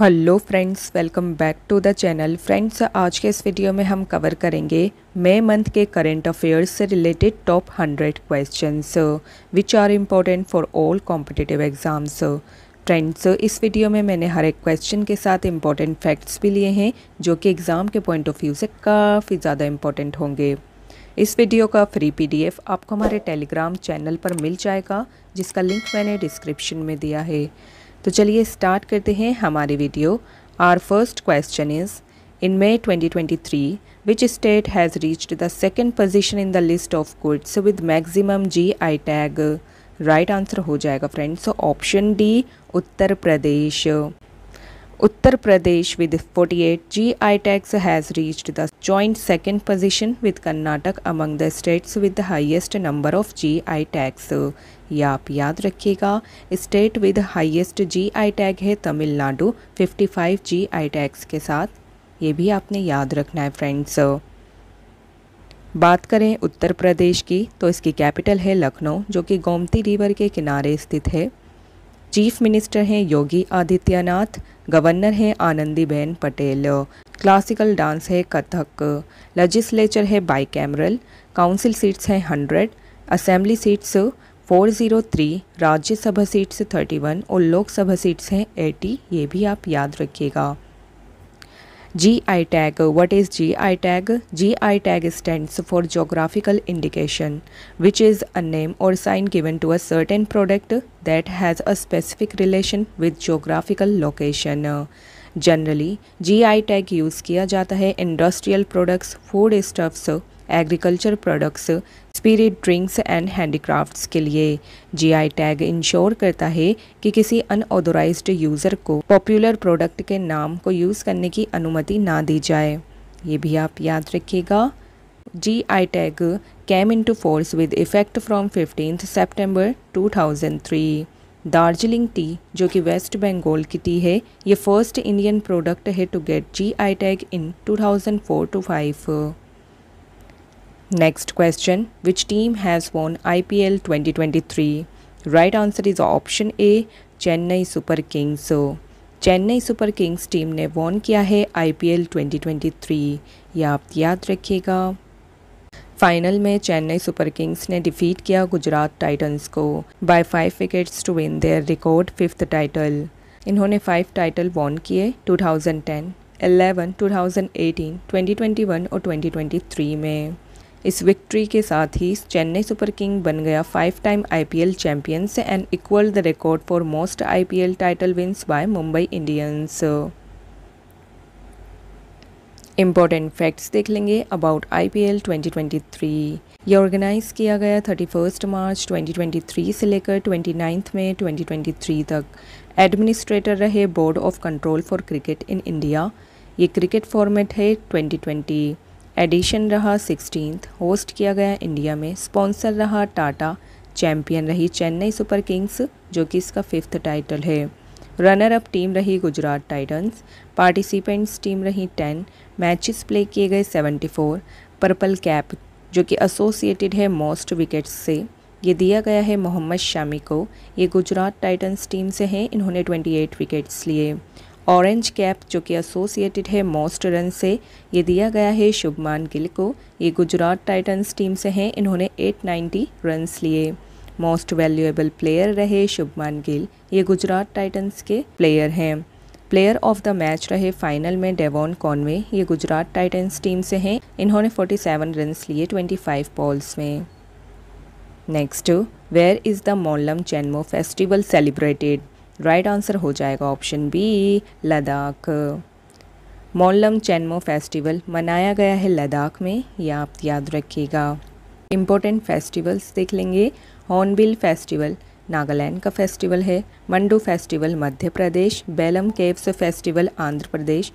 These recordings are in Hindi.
Hello friends welcome back to the channel friends आज के इस वीडियो में हम कवर करेंगे मई मंथ के करंट अफेयर्स से related top 100 questions which are important for all competitive exams friends इस वीडियो में मैंने हर एक क्वेश्चन के साथ इम्पॉर्टेंट फैक्ट्स भी लिए हैं जो कि एग्ज़ाम के पॉइंट ऑफ व्यू से काफ़ी ज़्यादा इम्पॉर्टेंट होंगे इस वीडियो का फ्री पीडीएफ आपको हमारे टेलीग्राम चैनल पर मिल जाएगा जिसका लिंक मैंने डिस्क्रिप्शन में दिया है तो चलिए स्टार्ट करते हैं हमारे video our first question is in May 2023 twenty which state has reached the second position in the list of goods with maximum G I tag right answer हो जाएगा friends option D Uttar Pradesh Uttar Pradesh with 48 GI tax has reached the joint second position with Karnataka among the states with the highest number of GI tax. ये आप याद रखिएगा state with highest GI tag है तमिलनाडु 55 जीआई टैग्स के साथ ये भी आपने याद रखना है फ्रेंड्स बात करें उत्तर प्रदेश की तो इसकी कैपिटल है लखनऊ जो कि गोमती रिवर के किनारे स्थित है चीफ मिनिस्टर हैं योगी आदित्यनाथ गवर्नर हैं आनंदीबेन पटेल क्लासिकल डांस है कथक लजिस्लेचर है बाई कैमरल काउंसिल सीट्स हैं hundred assembly seats 403 Rajya Sabha seats 31 और लोकसभा सीट्स हैं 80 ये भी आप याद रखिएगा GI tag. What is GI tag? GI tag stands for geographical indication, which is a name or sign given to a certain product that has a specific relation with geographical location. Generally GI tag use किया जाता है industrial products food stuffs agriculture products spirit drinks and handicrafts के लिए जीआई टैग इंश्योर करता है कि किसी अनऑथोराइज्ड यूज़र को पॉपुलर प्रोडक्ट के नाम को यूज़ करने की अनुमति ना दी जाए ये भी आप याद रखिएगा G I tag came into force with effect from fifteen September to Darjeeling tea जो कि वेस्ट बंगाल की टी है ये फर्स्ट इंडियन प्रोडक्ट है to get G I tag in 2004 to five Next question Which team has won IPL 2023? Right answer is option A Chennai Super Kings Chennai Super Kings team ने वॉन किया है आईपीएल 2023 ये आप याद रखिएगा फाइनल में चेन्नई सुपर किंग्स ने डिफीट किया गुजरात टाइटंस को by five wickets to win their record fifth title इन्होंने फाइव टाइटल वॉन किए 2010, 11, 2018, 2021 और 2023 में इस विक्ट्री के साथ ही चेन्नई सुपर किंग बन गया five time IPL champions and equal the record for most IPL title wins by Mumbai Indians important facts देख लेंगे अबाउट आईपीएल 2023 ये ऑर्गेनाइज़ किया गया thirty first March twenty twenty three से लेकर 29 मई 2023 ट्वेंटी ट्वेंटी थ्री तक एडमिनिस्ट्रेटर रहे Board of Control for Cricket in India ये क्रिकेट फॉर्मेट है ट्वेंटी ट्वेंटी एडिशन रहा सिक्सटीन होस्ट किया गया इंडिया में स्पॉन्सर रहा टाटा चैंपियन रही चेन्नई सुपर किंग्स जो कि इसका फिफ्थ टाइटल है रनर अप टीम रही गुजरात टाइटंस पार्टिसिपेंट्स टीम रही टेन मैचेस प्ले किए गए सेवेंटी फोर पर्पल कैप जो कि एसोसिएटेड है मोस्ट विकेट्स से ये दिया गया है मोहम्मद शामी को ये गुजरात टाइटंस टीम से हैं इन्होंने ट्वेंटी एट विकेट्स लिए ऑरेंज कैप जो कि एसोसिएटेड है मोस्ट रन से ये दिया गया है शुभमान गिल को ये गुजरात टाइटन्स टीम से हैं इन्होंने 890 रन्स लिए मोस्ट वैल्यूएबल प्लेयर रहे शुभमान गिल ये गुजरात टाइटन्स के प्लेयर हैं प्लेयर ऑफ द मैच रहे फाइनल में डेवॉन कॉनवे ये गुजरात टाइटन्स टीम से हैं इन्होंने 47 रन्स लिए 25 बॉल्स में next where is the Monlam Chenmo festival celebrated right answer हो जाएगा option B Ladakh Monlam Chenmo festival मनाया गया है लद्दाख में यह आप याद रखिएगा इम्पोर्टेंट फेस्टिवल्स देख लेंगे हॉर्नबिल फेस्टिवल नागालैंड का फेस्टिवल है Mandu festival Madhya Pradesh Belum caves festival Andhra Pradesh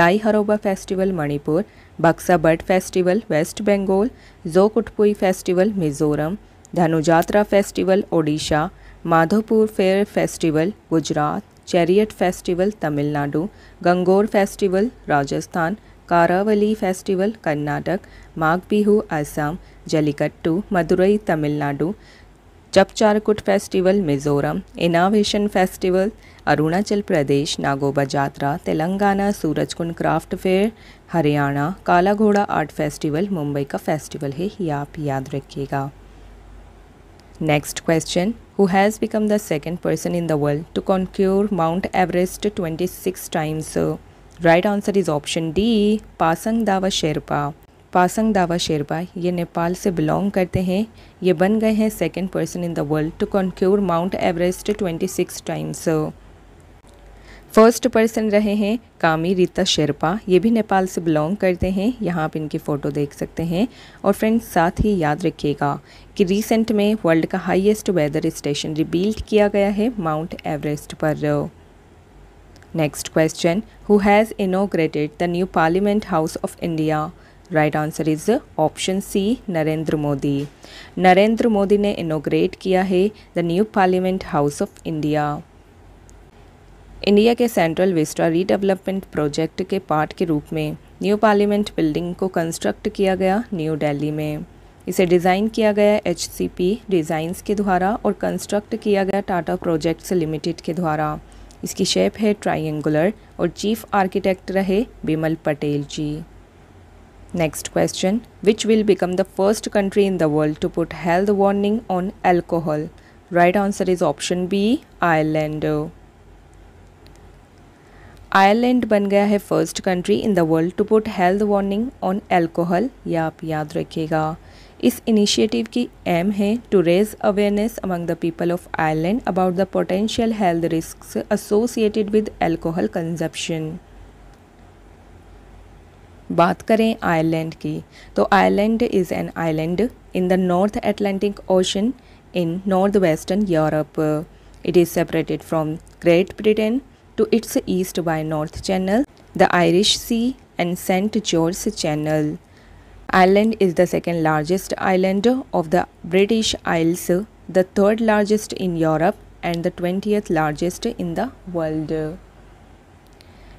Lai Haraoba festival Manipur Buxa bird festival West Bengal जोकुटपुई festival Mizoram Dhanu Jatra festival Odisha Madhopur fair festival Gujarat chariot festival Tamil Nadu Gangaur festival Rajasthan Karavali festival Karnataka Magh Bihu Assam Jallikattu Madurai Tamil Nadu Chapchar Kut festival Mizoram innovation festival Arunachal Pradesh Nagoba Jatra Telangana Surajkund craft fair Haryana Kala Ghoda art festival Mumbai का फेस्टिवल है ये आप याद रखिएगा Next question. Who has become the second person in the world to conquer Mount Everest 26 times? So, right answer is option D. Pasang Dawa Sherpa. Pasang Dawa Sherpa, ye Nepal se belong karte hain. Ye ban gaye hain second person in the world to conquer Mount Everest 26 times. So, first person रहे हैं कामी रीता शेरपा ये भी नेपाल से बिलोंग करते हैं यहाँ आप इनकी फ़ोटो देख सकते हैं और फ्रेंड्स साथ ही याद रखिएगा कि रिसेंट में वर्ल्ड का हाईएस्ट वेदर स्टेशन रिबिल्ड किया गया है माउंट एवरेस्ट पर next question who has inaugurated the new parliament house of India right answer is option C Narendra Modi Narendra Modi ने इनोग्रेट किया है the new parliament house of India India के सेंट्रल विस्टा रीडेवलपमेंट प्रोजेक्ट के पार्ट के रूप में न्यू पार्लियामेंट बिल्डिंग को कंस्ट्रक्ट किया गया न्यू दिल्ली में इसे डिज़ाइन किया गया एच डिज़ाइंस के द्वारा और कंस्ट्रक्ट किया गया टाटा प्रोजेक्ट्स लिमिटेड के द्वारा इसकी शेप है ट्राइंगुलर और चीफ आर्किटेक्ट रहे Bimal Patel ji next question which will become the first country in the world to put health warning on alcohol right answer is option B Ireland Ireland बन गया है first country in the world to put health warning on alcohol या आप याद रखिएगा इस इनिशिएटिव की एम है to raise awareness among the people of Ireland about the potential health risk associated with alcohol consumption बात करें आयरलैंड की तो Ireland is an island in the North Atlantic Ocean in north western Europe it is separated from Great Britain to its east by North Channel, the Irish Sea and St. George's Channel. Ireland is the second largest island of the British Isles, the third largest in Europe and the 20th largest in the world.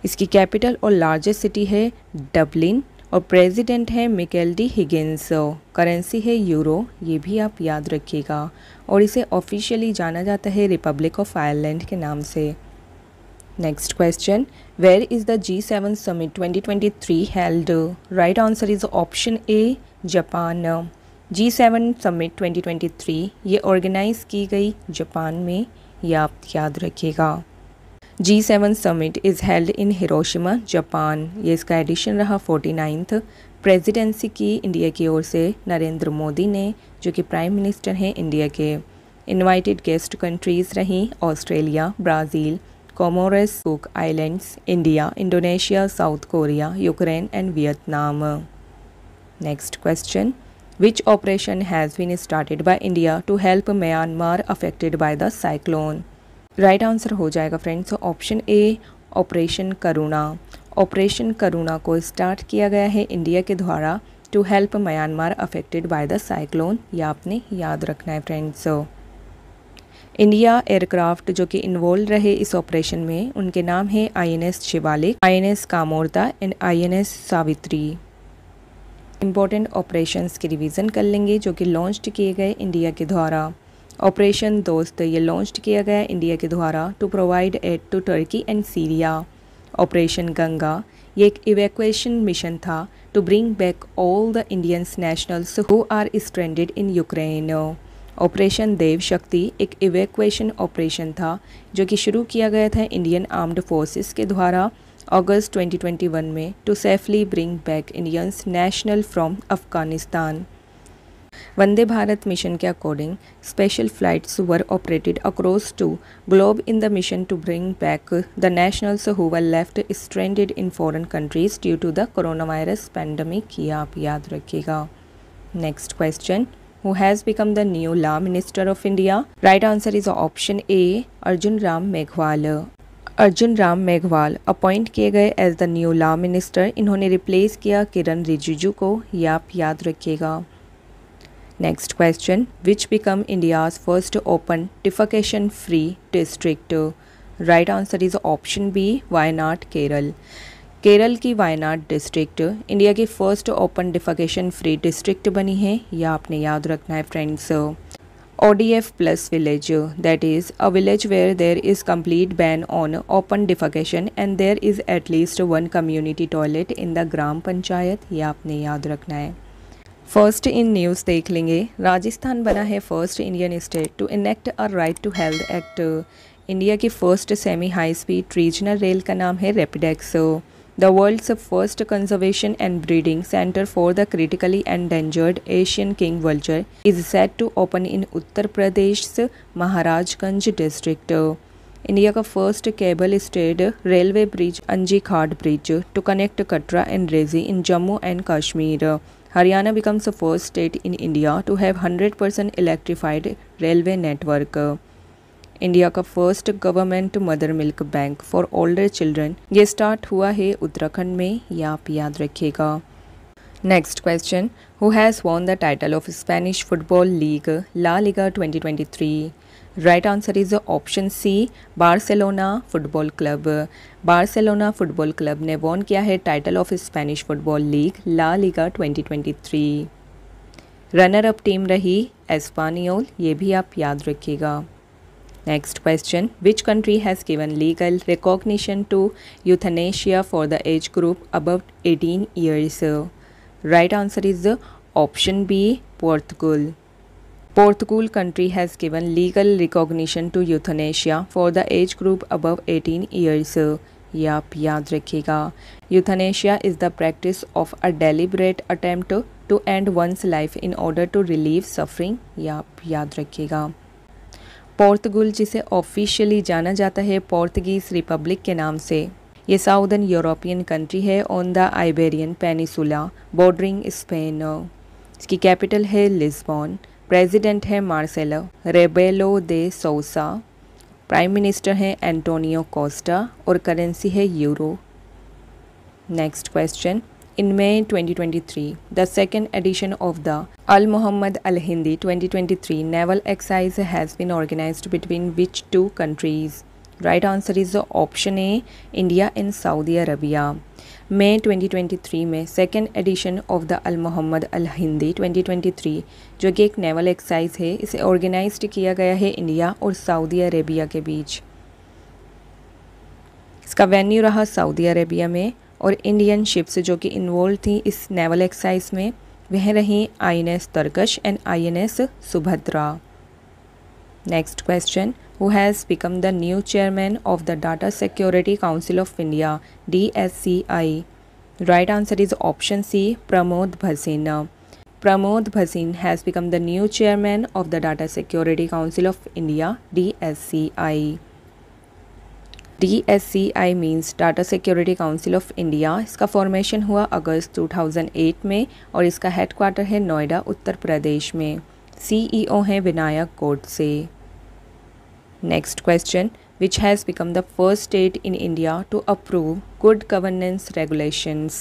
इसकी कैपिटल और लार्जेस्ट सिटी है डबलिन और प्रेसिडेंट है मिकेल डी हिगेंस करेंसी है यूरो ये भी आप याद रखिएगा और इसे ऑफिशियली जाना जाता है रिपब्लिक ऑफ आयरलैंड के नाम से next question where is the G seven summit twenty twenty three held right answer is option A Japan G seven summit twenty twenty three ये ऑर्गेनाइज की गई जापान में यह आप याद रखिएगा G seven summit is held in Hiroshima Japan ये इसका एडिशन रहा फोर्टी नाइन्थ प्रेजिडेंसी की इंडिया की ओर से नरेंद्र मोदी ने जो कि प्राइम मिनिस्टर हैं इंडिया के इन्वाइटेड गेस्ट कंट्रीज़ रहीं Australia Brazil Comoros, Cook Islands, India, Indonesia, South Korea, Ukraine and Vietnam. Next question. Which operation has been started by India to help Myanmar affected by the cyclone? Right right answer हो जाएगा friends option A operation Karuna operation Karuna को स्टार्ट किया गया है इंडिया के द्वारा to help Myanmar affected by the cyclone या आपने याद रखना है फ्रेंड्स इंडिया एयरक्राफ्ट जो कि इन्वॉल्व रहे इस ऑपरेशन में उनके नाम हैं INS Shivalik INS Kamorta and INS Savitri important operations की रिवीजन कर लेंगे जो कि लॉन्च किए गए इंडिया के द्वारा ऑपरेशन दोस्त ये लॉन्च किया गया इंडिया के द्वारा to provide aid to Turkey and Syria operation Ganga ये एक इवेक्शन मिशन था to bring back all the Indians nationals who are stranded in Ukraine operation Dev Shakti एक इवेक्वेशन ऑपरेशन था जो कि शुरू किया गया था इंडियन आर्म्ड फोर्सेस के द्वारा अगस्त 2021 में to safely bring back Indians national from Afghanistan Vande Bharat mission के according special flights were operated across to globe in the mission to bring back the nationals who were left stranded in foreign countries due to the corona virus pandemic आप याद रखिएगा next question who has become the new law minister of India? Right answer is option A Arjun Ram Meghwal. Arjun Ram Meghwal appoint किए गए as the new law minister इन्होंने रिप्लेस किया किरण रिजिजू को यह आप याद रखिएगा next question which become India's first open defecation free district right answer is option B Wayanad Kerala Kerala की वायनाड डिस्ट्रिक्ट इंडिया की first open defecation free district बनी है यह आपने याद रखना है friends O F plus village that is a village where there is complete ban on open defecation and there is at least one community toilet in the gram panchayat ये आपने याद रखना है फर्स्ट इन न्यूज़ देख लेंगे राजस्थान बना है first Indian state to enact a right to health act India की first semi high speed regional rail का नाम है रेपिडेक्सो the world's first conservation and breeding center for the critically endangered Asian king vulture, is set to open in Uttar Pradesh's Maharajganj district. India's first cable-stayed railway bridge, bridge Anji Bridge, to connect connect Katra and Reasi in Jammu and Kashmir becomes the first state in India to have 100% electrified railway network. India का first government mother milk bank for older children ये स्टार्ट हुआ है उत्तराखंड में ये आप याद रखिएगा next question who has won the title of Spanish football league La Liga 2023 right answer is option C Barcelona football club Barcelona football club ने वॉन किया है title of Spanish football league La Liga 2023 runner up team रही एस्पानियोल ये भी आप याद रखिएगा Next question Which country has given legal recognition to euthanasia for the age group above 18 years? Right answer is option B Portugal. Portugal country has given legal recognition to euthanasia for the age group above 18 years. याप याद rakhega. Euthanasia is the practice of a deliberate attempt to end one's life in order to relieve suffering. याप याद rakhega. पोर्तगुल जिसे ऑफिशियली जाना जाता है पोर्तगीज रिपब्लिक के नाम से ये साउदर्न यूरोपियन कंट्री है on the Iberian peninsula bordering Spain इसकी कैपिटल है लिस्बॉन प्रेसिडेंट है Marcelo Rebelo de Sousa prime minister हैं एंटोनियो कोस्टा और करेंसी है euro next question in May 2023, the second edition of the Al Muhammad Al Hindi 2023 naval exercise has been organized between which two countries? Right answer is the option A India and Saudi Arabia. May 2023 में second edition of the Al Mohammed Al Hindi 2023 जो कि एक नेवल एक्सरसाइज है इसे ऑर्गेनाइज किया गया है इंडिया और सऊदी अरेबिया के बीच इसका वेन्यू रहा सऊदी अरेबिया में और इंडियन शिप्स जो कि इन्वॉल्व थी इस नेवल एक्साइज में वह रहीं S Tarkash and I N S Subhadra next question who has become the new chairman of the data security council of India D S C I right answer is option C Pramod Bhasin Pramod Bhasin has become the new chairman of the data security council of India D S C I D means data security council of India इसका फॉर्मेशन हुआ अगस्त 2008 में और इसका हेडक्वार्टर है नोएडा उत्तर प्रदेश में ओ e हैं विनायक कोट से next question which has become the first state in India to approve good governance regulations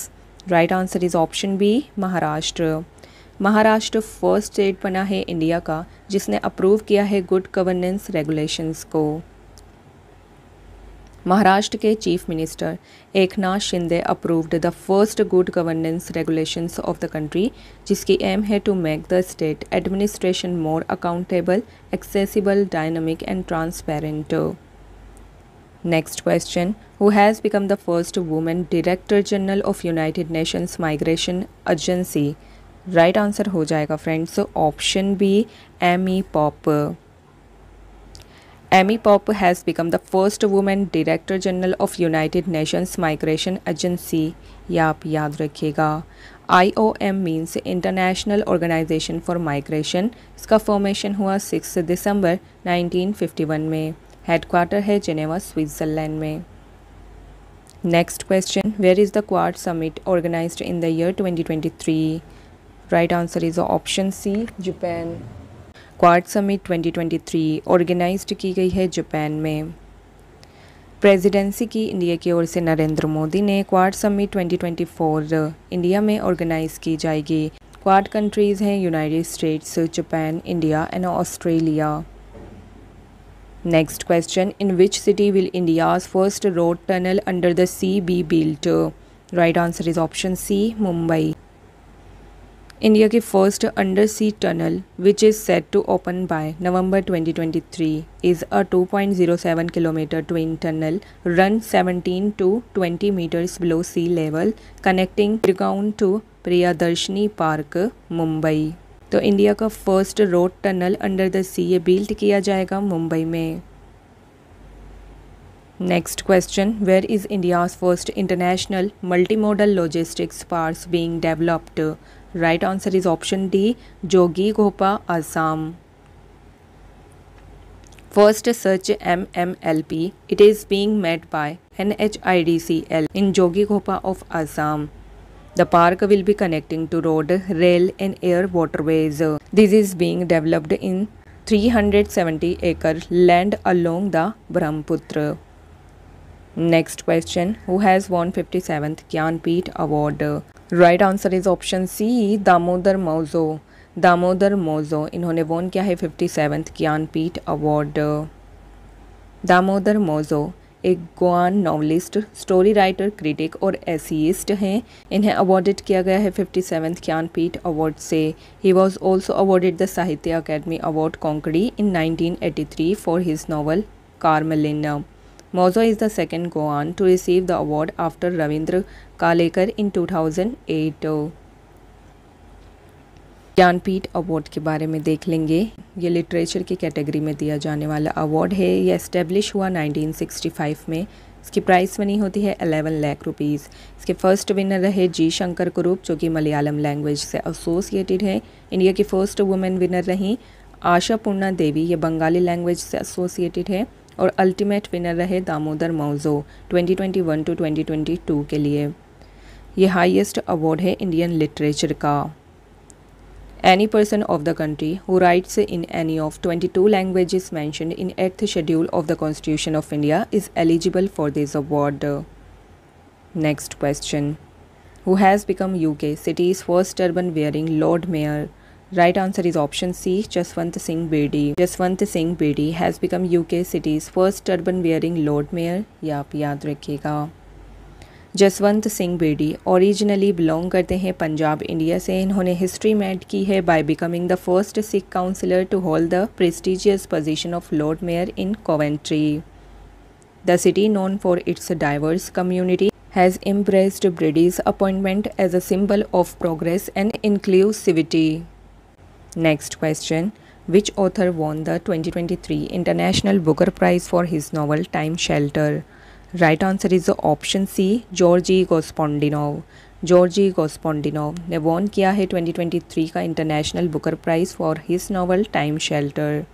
right answer is option B Maharashtra Maharashtra first state बना है इंडिया का जिसने अप्रूव किया है गुड गवर्नेंस रेगुलेशंस को महाराष्ट्र के chief minister Eknath Shinde approved the first good governance regulations of the country जिसकी एम है to make the state administration more accountable accessible dynamic and transparent next question who has become the first women director general of United Nations migration agency right answer हो जाएगा friends option B Amy Pop Amy Pop has become the first woman Director General of United Nations Migration Agency. Yap yaad rakhega. IOM means International Organization for Migration. Iska formation hua 6 December 1951 mein. Headquarter hai Geneva, Switzerland mein. Next question. Where is the Quad Summit organized in the year 2023? Right answer is option C, Japan. Quad summit 2023 organised की गई है जापान में प्रेसिडेंसी की इंडिया की ओर से नरेंद्र मोदी ने क्वाड समिट 2024 इंडिया में ऑर्गेनाइज की जाएगी क्वाड कंट्रीज़ हैं United States Japan India and Australia next question in which city will India first road tunnel under the sea be built right answer is option C Mumbai India की first under sea tunnel which is set to open by November 2023 is a 2.07 kilometre twin tunnel run 17 to 20 metres below sea level connecting ground to Priyadarshini park Mumbai तो इंडिया का first road tunnel under the sea ये बिल्ट किया जाएगा मुंबई में next question where is India's first international multimodal logistics park being developed Right answer is option D Jogi Gopa Assam. First search MMLP. It is being met by NHIDCL in Jogi Gopa of Assam. The park will be connecting to road, rail and air waterways. This is being developed in 370 acre land along the Brahmaputra. Next question Who has won 57th Gyanpeeth award right answer is option C Damodar Mauzo Damodar Mauzo इन्होंने वोन किया है fifty seventh Jnanpith award Damodar Mauzo एक Goan novelist story writer critic और एसीस्ट हैं इन्हें अवार्डेड किया गया है फिफ्टी सेवन्थ ज्ञानपीठ अवार्ड से he was also awarded the Sahitya Akademi award Konkani in three for his novel Karmelin Mozo is the second Goan to receive the award after Ravindra Kalekar in 2008. Jnanpith award के बारे में देख लेंगे ये लिटरेचर की कैटेगरी में दिया जाने वाला अवार्ड है यह एस्टेब्लिश हुआ 1965 में इसकी प्राइस बनी होती है 11 लाख रुपीस इसके फर्स्ट विनर रहे जी शंकर कुरूप जो कि मलयालम लैंग्वेज से एसोसिएटेड हैं इंडिया की फ़र्स्ट वुमेन विनर रहीं आशा पूर्णा देवी ये बंगाली लैंग्वेज से एसोसिएटेड है और अल्टीमेट विनर रहे दामोदर माउजो 2021 टू 2022 के लिए ये हाईएस्ट अवार्ड है इंडियन लिटरेचर का any person of the country who writes in any of 22 two language mentioned in eighth schedule of the constitution of India is eligible for this award next question who has become U K city's first turban wearing lord mayor Right answer is option C. Jaswant Singh Bedi. Jaswant Singh Bedi has become UK city's first turban wearing Lord Mayor. याप याद रखिएगा जसवंत सिंह बेडी ओरिजिनली बिलोंग करते हैं पंजाब इंडिया से इन्होंने हिस्ट्री मेड की है by becoming the first Sikh councillor to hold the prestigious position of lord mayor in Coventry the city known for its diverse community has embraced Brady's appointment as a symbol of progress and inclusivity. Next question Which author won the 2023 International Booker Prize for his novel Time Shelter? Right answer is option C, Georgi Gospondinov. Georgi Gospodinov ने वॉन किया है 2023 का international Booker prize for his novel time shelter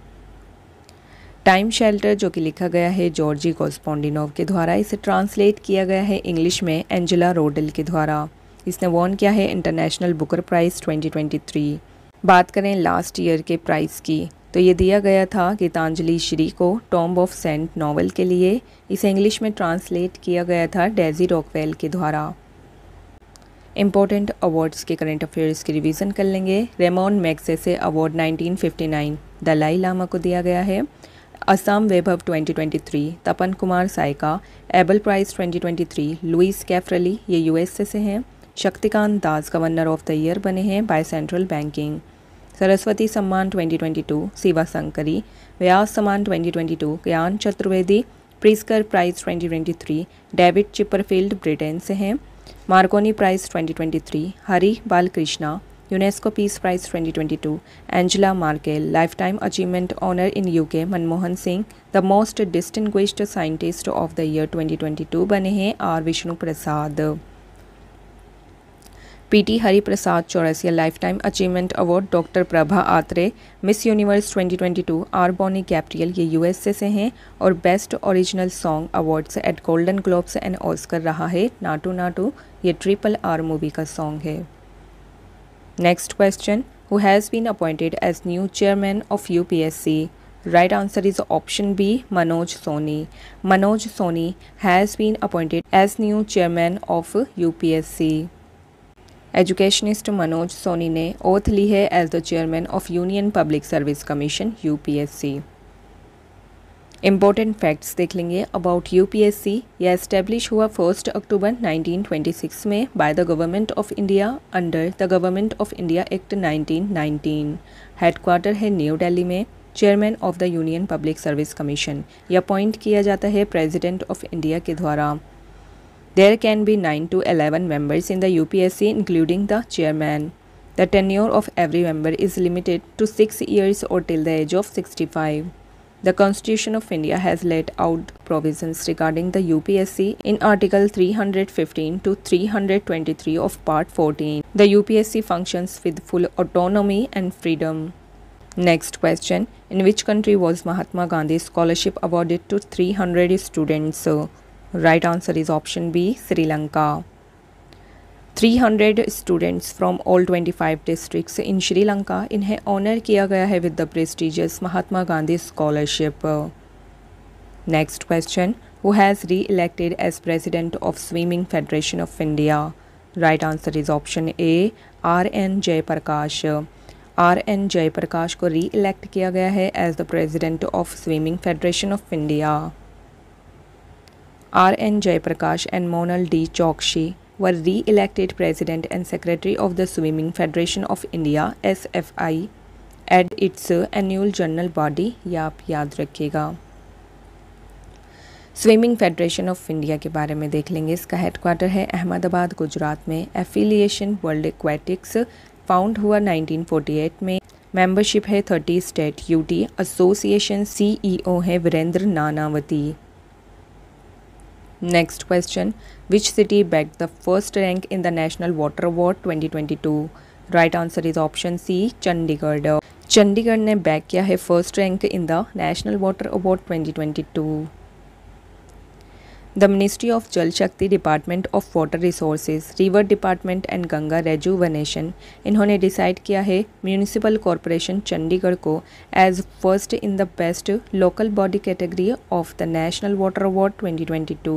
time shelter जो कि लिखा गया है जॉर्जी गोस्पोंडिनोव के द्वारा इसे ट्रांसलेट किया गया है इंग्लिश में एंजेला रोडल के द्वारा इसने वॉन किया है इंटरनेशनल बुकर प्राइज़ 2023 बात करें लास्ट ईयर के प्राइस की तो ये दिया गया था गीतांजलि श्री को टॉम्ब ऑफ सेंट नावल के लिए इसे इंग्लिश में ट्रांसलेट किया गया था डेजी रॉकवेल के द्वारा इम्पोर्टेंट अवार्ड्स के करंट अफेयर्स की रिवीजन कर लेंगे रेमोन मैक्सेसे से अवार्ड 1959 दलाई लामा को दिया गया है Assam Vaibhav 2023 Tapan Kumar Saikia Abel prize 2023 Luis Caffarelli ये यूएसए से हैं Shaktikanta Das governor of the year बने हैं बाय सेंट्रल बैंकिंग सरस्वती सम्मान 2022 सेवा संकरी व्यास Samman 2022 Gyan Chaturvedi Pritzker prize 2023 David Chipperfield Britain से हैं Marconi prize 2023 Hari Balakrishna UNESCO peace prize 2022 Angela Merkel lifetime achievement honour in UK Manmohan Singh the most distinguished scientist of the year to बने हैं R Vishnu Prasad PT Hariprasad Chaurasia lifetime achievement award doctor Prabha Atre Miss Universe 2022 R Bonney Gabriel ये यूएसए से हैं और best original song award eight Golden Globes and Oscar रहा है नाटू नाटू ये ट्रिपल आर मूवी का सॉन्ग है next question who has been appointed as new chairman of is option B Manoj Soni Manoj Soni has been appointed as new chairman of U P S C educationist Manoj Soni ने ओथ ली है as the chairman of union public service commission UPSC important facts देख लेंगे अबाउट यूपीएससी यह एस्टेब्लिश हुआ फर्स्ट अक्टूबर 1926 में by the government of India under the government of India act 1919 headquarter है न्यू दिल्ली में chairman of the union public service commission यह अपॉइंट किया जाता है प्रेसिडेंट ऑफ इंडिया के द्वारा There can be 9 to 11 members in the UPSC including the chairman. The tenure of every member is limited to 6 years or till the age of 65. The Constitution of India has laid out provisions regarding the UPSC in Article 315 to 323 of Part 14. The UPSC functions with full autonomy and freedom. Next question In which country was Mahatma Gandhi Scholarship awarded to 300 students? Right answer is option B Sri Lanka 300 students from all 25 districts in Sri Lanka इन्हें ऑनर किया गया है with the prestigious Mahatma Gandhi scholarship next question who has re elected as president of swimming federation of India right answer is option A R N Jayaprakash R N Jayaprakash को री इलेक्ट किया गया है as the president of swimming federation of India R. R.N. Jayaprakash and Monal D. Chokshi were re-elected President and Secretary of the Swimming Federation of India SFI at its annual general body ये आप याद रखिएगा स्विमिंग फेडरेशन ऑफ इंडिया के बारे में देख लेंगे इसका हेडक्वार्टर है अहमदाबाद गुजरात में एफिलिएशन वर्ल्ड एक्वेटिक्स फाउंड हुआ 1948 में मेंबरशिप है 30 स्टेट यूटी एसोसिएशन सीईओ है Virendra Nanavati Next question Which city bagged the first rank in the National Water Award 2022? Right answer is option C Chandigarh. Chandigarh ne bag hai first rank in the National Water Award 2022. The Ministry of Jal Shakti Department of Water Resources, River Department and Ganga Rejuvenation इन्होंने डिसाइड किया है municipal corporation चंडीगढ़ को as first in the best local body category of the National Water Award 2022.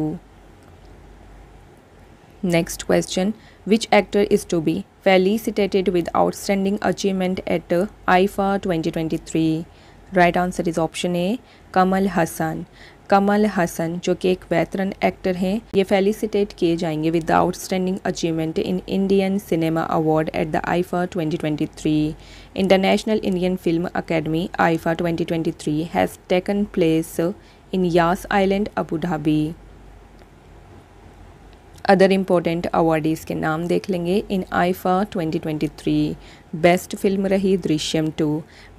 Next question Which actor is to be felicitated with outstanding achievement at IFA 2023? Right answer is option A Kamal Hassan. कमल हसन जो कि एक वेतरन एक्टर हैं ये फेलिसिटेट किए जाएंगे with the outstanding achievement in Indian cinema award at the IIFA 2023 international Indian film academy IIFA 2023 has taken place in Yas island Abu Dhabi other important awardees के नाम देख लेंगे इन आईफा 2023 बेस्ट फिल्म रही दृश्यम टू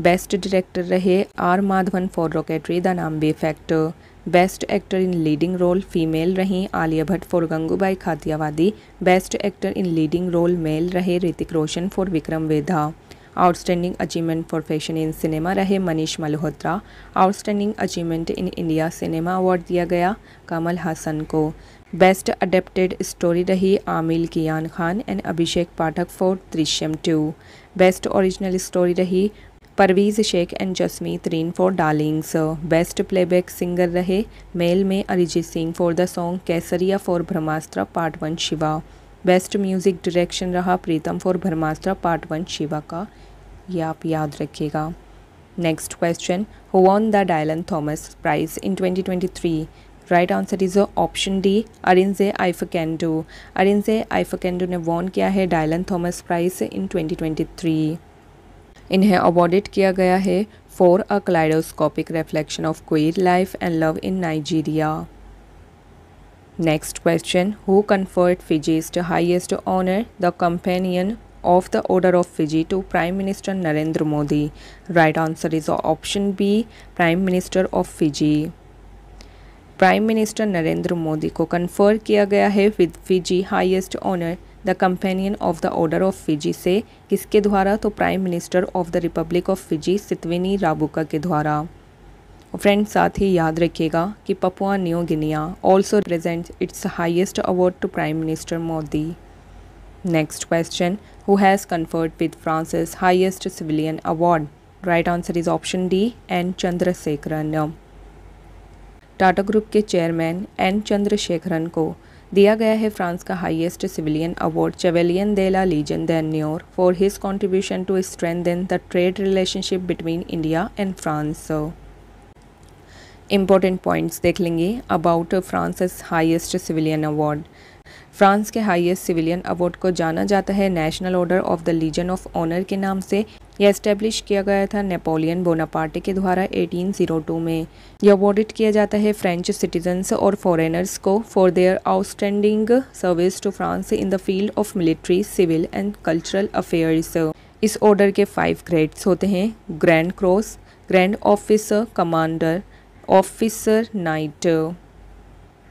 बेस्ट डायरेक्टर रहे R Madhavan for Rocketry the Nambi factor best actor in leading role female रहीं Alia Bhatt for Gangubai Kathiawadi best actor in leading role male रहे Hrithik Roshan for Vikram Vedha outstanding achievement for fashion in cinema रहे Manish Malhotra outstanding achievement in India cinema award दिया गया कमल हसन को बेस्ट अडेप्टेड स्टोरी रही Amil Keeyan Khan and Abhishek Pathak for Drishyam two best original story रही Parveez Shaikh and Jasmeet Reen for Darlings best playback singer रहे मेल में Arijit Singh for the song Kesariya for Brahmastra part one Shiva best music direction रहा Pritam for Brahmastra part one Shiva का ये आप याद रखिएगा next question who won the Dylan Thomas prize in 2023 right answer is option D अरिंजे Ifeakandu Arinze Ifeakandu ने वॉन किया है डायलन थॉमस प्राइस इन 2023 इन्हें अवॉर्डेड किया गया है for a kaleidoscopic reflection of queer life and love in Nigeria next question who conferred Fiji's highest honour the companion of the order of Fiji to Prime Minister Narendra Modi? Right answer is option B, Prime Minister of Fiji. Prime minister Narendra Modi को कन्फर किया गया है with Fiji highest honour the companion of the order of Fiji से किसके द्वारा तो prime minister of the republic of Fiji Sitiveni Rabuka के द्वारा फ्रेंड साथ ही याद रखिएगा कि Papua New Guinea also present its highest award to prime minister Modi next question who has conferred with France's highest civilian award right answer is option D N Chandrasekaran Tata group के चेयरमैन एन चंद्रशेखरन को दिया गया है फ्रांस का highest civilian award chevalier de la legion d'honneur for his contribution to in the trade relationship between India and France important points देख लेंगे about France highest civilian award France के हाईएस्ट सिविलियन अवार्ड को जाना जाता है national order of the legion of honour के नाम से यह इस्टेब्लिश किया गया था नेपोलियन बोनापार्टी के द्वारा 1802 में यह अवॉर्डिट किया जाता है फ्रेंच सिटीजन्स और फॉरेनर्स को for their outstanding service to France in the field of military civil and cultural affairs इस ऑर्डर के फाइव ग्रेड्स होते हैं grand cross grand officer commander officer knight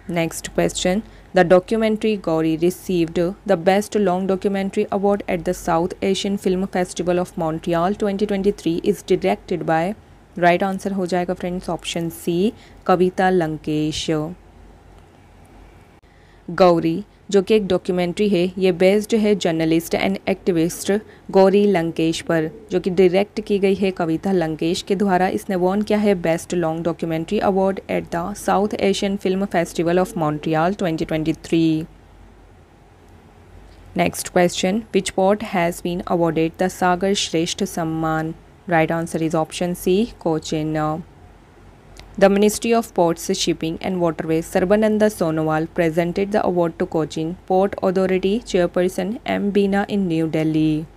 next question The documentary Gauri received the Best Long Documentary Award at the South Asian Film Festival of Montreal 2023 is directed by right answer? हो जाएगा friends option C. कविता लंकेश *Gauri*. जो कि एक डॉक्यूमेंट्री है ये बेस्ड है journalist and activist Gauri Lankesh पर जो कि डायरेक्ट की गई है कविता लंकेश के द्वारा इसने वॉन किया है best long documentary award at the South Asian film festival of Montreal 2023 next question which port has been awarded the Sagar Shreshtha Samman right answer is option C Cochin The Ministry of Ports, Shipping and Waterways Sarbananda Sonowal presented the award to Cochin Port Authority Chairperson M. Bina in New Delhi.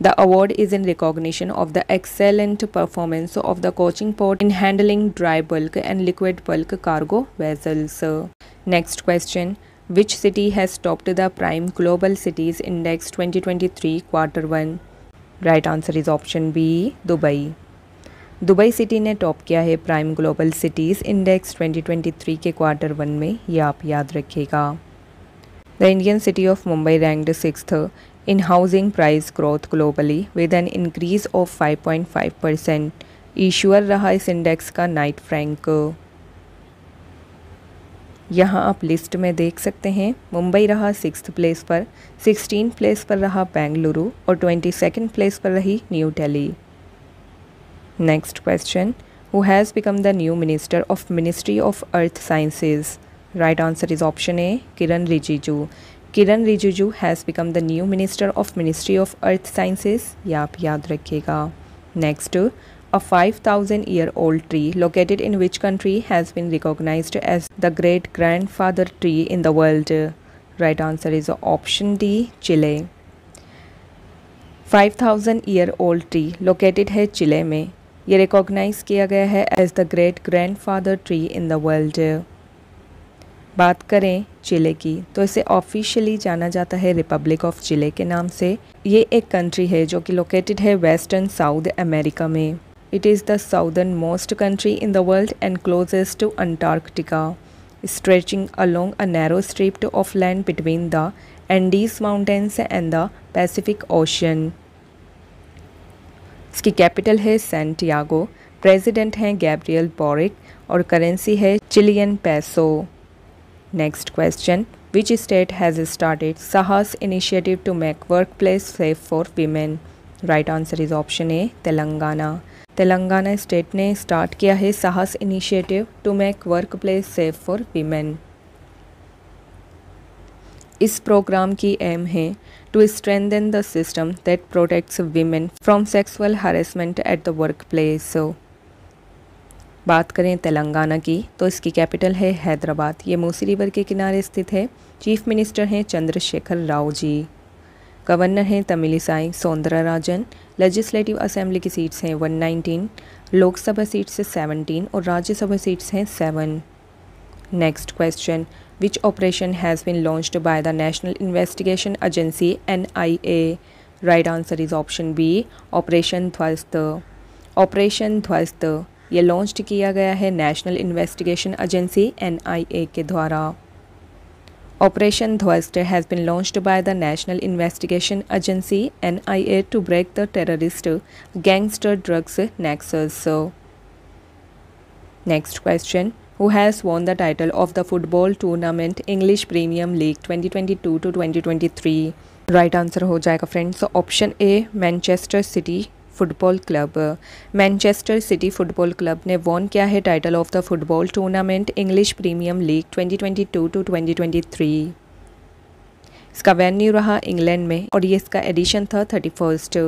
The award is in recognition of the excellent performance of the Cochin port in handling dry bulk and liquid bulk cargo vessels. Next question. Which city has topped the Prime Global Cities Index 2023 Quarter 1? Right answer is option B, Dubai. Dubai city ने टॉप किया है प्राइम ग्लोबल सिटीज़ इंडेक्स 2023 के क्वार्टर वन में या आप याद रखेगा the Indian city of Mumbai ranked six in housing price growth globally with an increase of 5.5 percent ईश्वर रहा इस इंडेक्स का नाइट फ्रैंक यहाँ आप लिस्ट में देख सकते हैं मुंबई रहा सिक्स प्लेस पर सिक्सटीन प्लेस पर रहा बेंगलुरु और ट्वेंटी सेकेंड प्लेस पर रही New Delhi next question who has become the new minister of ministry of earth sciences right answer is option A Kiren Rijiju Kiren Rijiju has become the new minister of ministry of earth sciences ये आप याद रखिएगा next a five thousand year old tree located in which country has been recognise as the great grand father tree in the world right answer is option D Chile five thousand year old tree located है चिले में ये रिकॉग्नाइज किया गया है as the great grandfather tree in the world बात करें चिले की तो इसे ऑफिशियली जाना जाता है रिपब्लिक ऑफ चिले के नाम से ये एक कंट्री है जो कि लोकेटेड है वेस्टर्न साउथ अमेरिका में it is the southern most country in the world and closest to Antarctica stretching along a narrow strip of land between the Andes Mountains and the Pacific ocean इसकी कैपिटल है सेंटियागो प्रेसिडेंट हैं गैब्रियल बोरिक और करेंसी है Chilean peso next question which state has started Sahas initiative to make work place safe for women right answer is option A Telangana Telangana state ने स्टार्ट किया है Sahas initiative to make work place safe for women इस प्रोग्राम की एम है to strengthen the system that protects women from sexual harassment at the workplace. So, बात करें तेलंगाना की तो इसकी कैपिटल है हैदराबाद ये मूसी रिवर के किनारे स्थित है चीफ मिनिस्टर हैं चंद्रशेखर राव जी गवर्नर हैं तमिलिसाई राजन लेजिस्लेटिव असेंबली की सीट्स हैं 119, लोकसभा सीट्स हैं 17 और राज्यसभा सीट्स हैं 7। Next question which operation has been launched by the National Investigation Agency NIA? Right answer is option B, Operation Dhwast. Operation ध्वस्त ये launched किया गया है नेशनल इन्वेस्टिगेशन एजेंसी (NIA) के द्वारा Operation Dhwast has been launched by the National Investigation Agency NIA to break the terrorist gangster drugs nexus. So, next question who has won the title of the football tournament English Premier League 2022 to 2023? Right answer हो जाएगा friends option A Manchester City football club Manchester City football club ने वॉन किया है title of the football tournament English premium league 2022 to 2023 इसका वेन्यू रहा इंग्लैंड में और ये इसका एडिशन था thirty first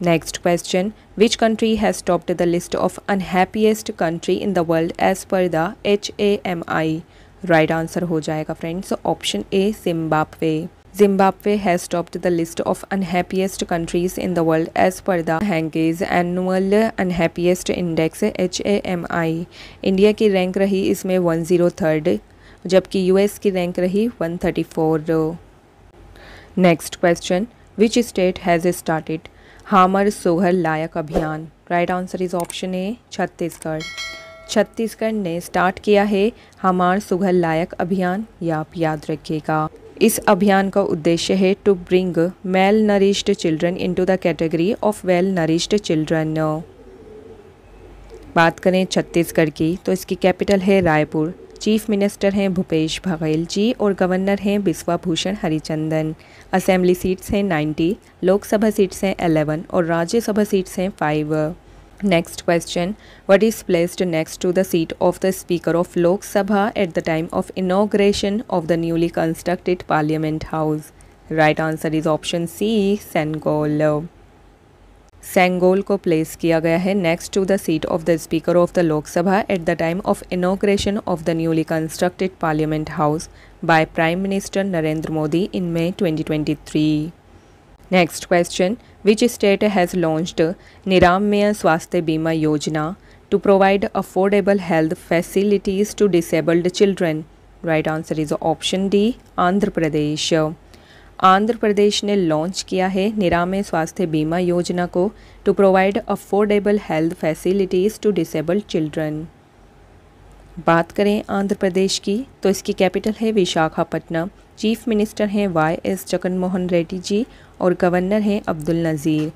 Next question Which country has topped the list of unhappiest country in the world as per the HAMI? Right answer हो जाएगा friends. Option A Zimbabwe. Zimbabwe has topped the list of unhappiest countries in the world as per the Hankey's annual unhappiest index HAMI. India की रैंक रही इसमें 103rd जबकि यूएस की रैंक रही 134. Next question which state has started Hamar Sohar Layak Abhiyan right answer is option A Chhattisgarh Chhattisgarh ने स्टार्ट किया है हमार सुघर लायक अभियान या आप याद रखिएगा इस अभियान का उद्देश्य है to bring malnourished children into the category of well nourished children बात करें छत्तीसगढ़ की तो इसकी कैपिटल है रायपुर चीफ मिनिस्टर हैं भूपेश बघेल जी और गवर्नर हैं बिस्वा भूषण हरिचंदन असेंबली सीट्स हैं नाइन्टी लोकसभा सीट्स हैं एलेवन और राज्यसभा सीट्स हैं five next question what is placed next to the seat of the speaker of Lok Sabha at the time of inauguration of the newly constructed parliament house right answer is option C Sengol Sengol को प्लेस किया गया है next to the seat of the speaker of the Lok Sabha at the time of inauguration of the newly constructed parliament house by prime minister Narendra Modi in May 2023 next question which state has launched Niramaya Swasthya Bima Yojana to provide affordable health facilities to disabled children right answer is option D Andhra Pradesh Andhra Pradesh ने लॉन्च किया है निरामय स्वास्थ्य बीमा योजना को to provide affordable health facilities to disabled children बात करें आंध्र प्रदेश की तो इसकी कैपिटल है विशाखापट्टनम चीफ मिनिस्टर हैं वाई एस जगनमोहन रेड्डी जी और गवर्नर हैं अब्दुल नज़ीर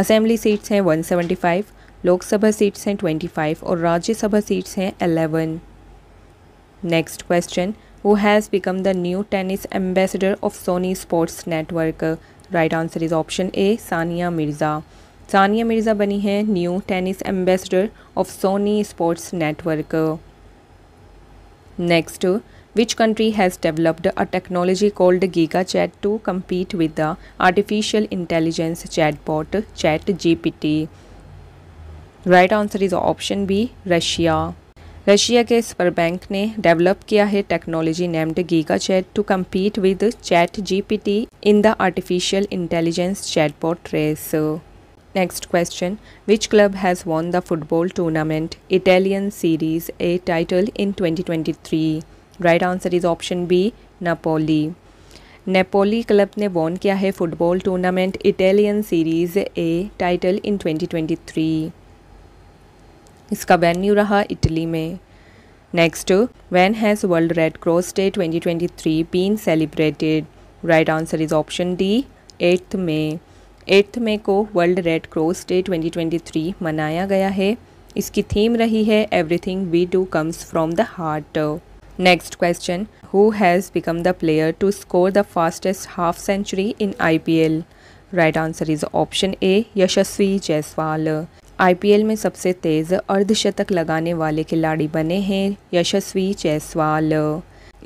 असेंबली सीट्स हैं 175, लोकसभा सीट्स हैं 25 और राज्यसभा सीट्स हैं 11। Next question who has become the new tennis ambassador of Sony Sports Network? Right answer is option A Sania Mirza. Sania Mirza बनी हैं new tennis ambassador of Sony Sports Network. Next, which country has developed a technology called GigaChat to compete with the artificial intelligence chatbot ChatGPT? Right answer is option B, Russia. Russia के स्परबैंक ने डेवलप किया है technology named Giga Chat to compete with Chat GPT in the artificial intelligence chatbot race next question which club has won the football tournament Italian Serie A title in 2023? Right answer is option B Napoli Napoli club ने वॉन किया है football tournament Italian Serie A title in 2023 इसका वेन्यू रहा इटली में next when has world red cross day 2023 been celebrated right answer is option D eighth May eighth May को वर्ल्ड रेड क्रॉस डे 2023 मनाया गया है इसकी थीम रही है everything we do comes from the heart next question who has become the player to score the fastest half century in I P L right answer is option A Yashasvi Jaiswal IPL में सबसे तेज़ अर्धशतक लगाने वाले खिलाड़ी बने हैं यशस्वी जायसवाल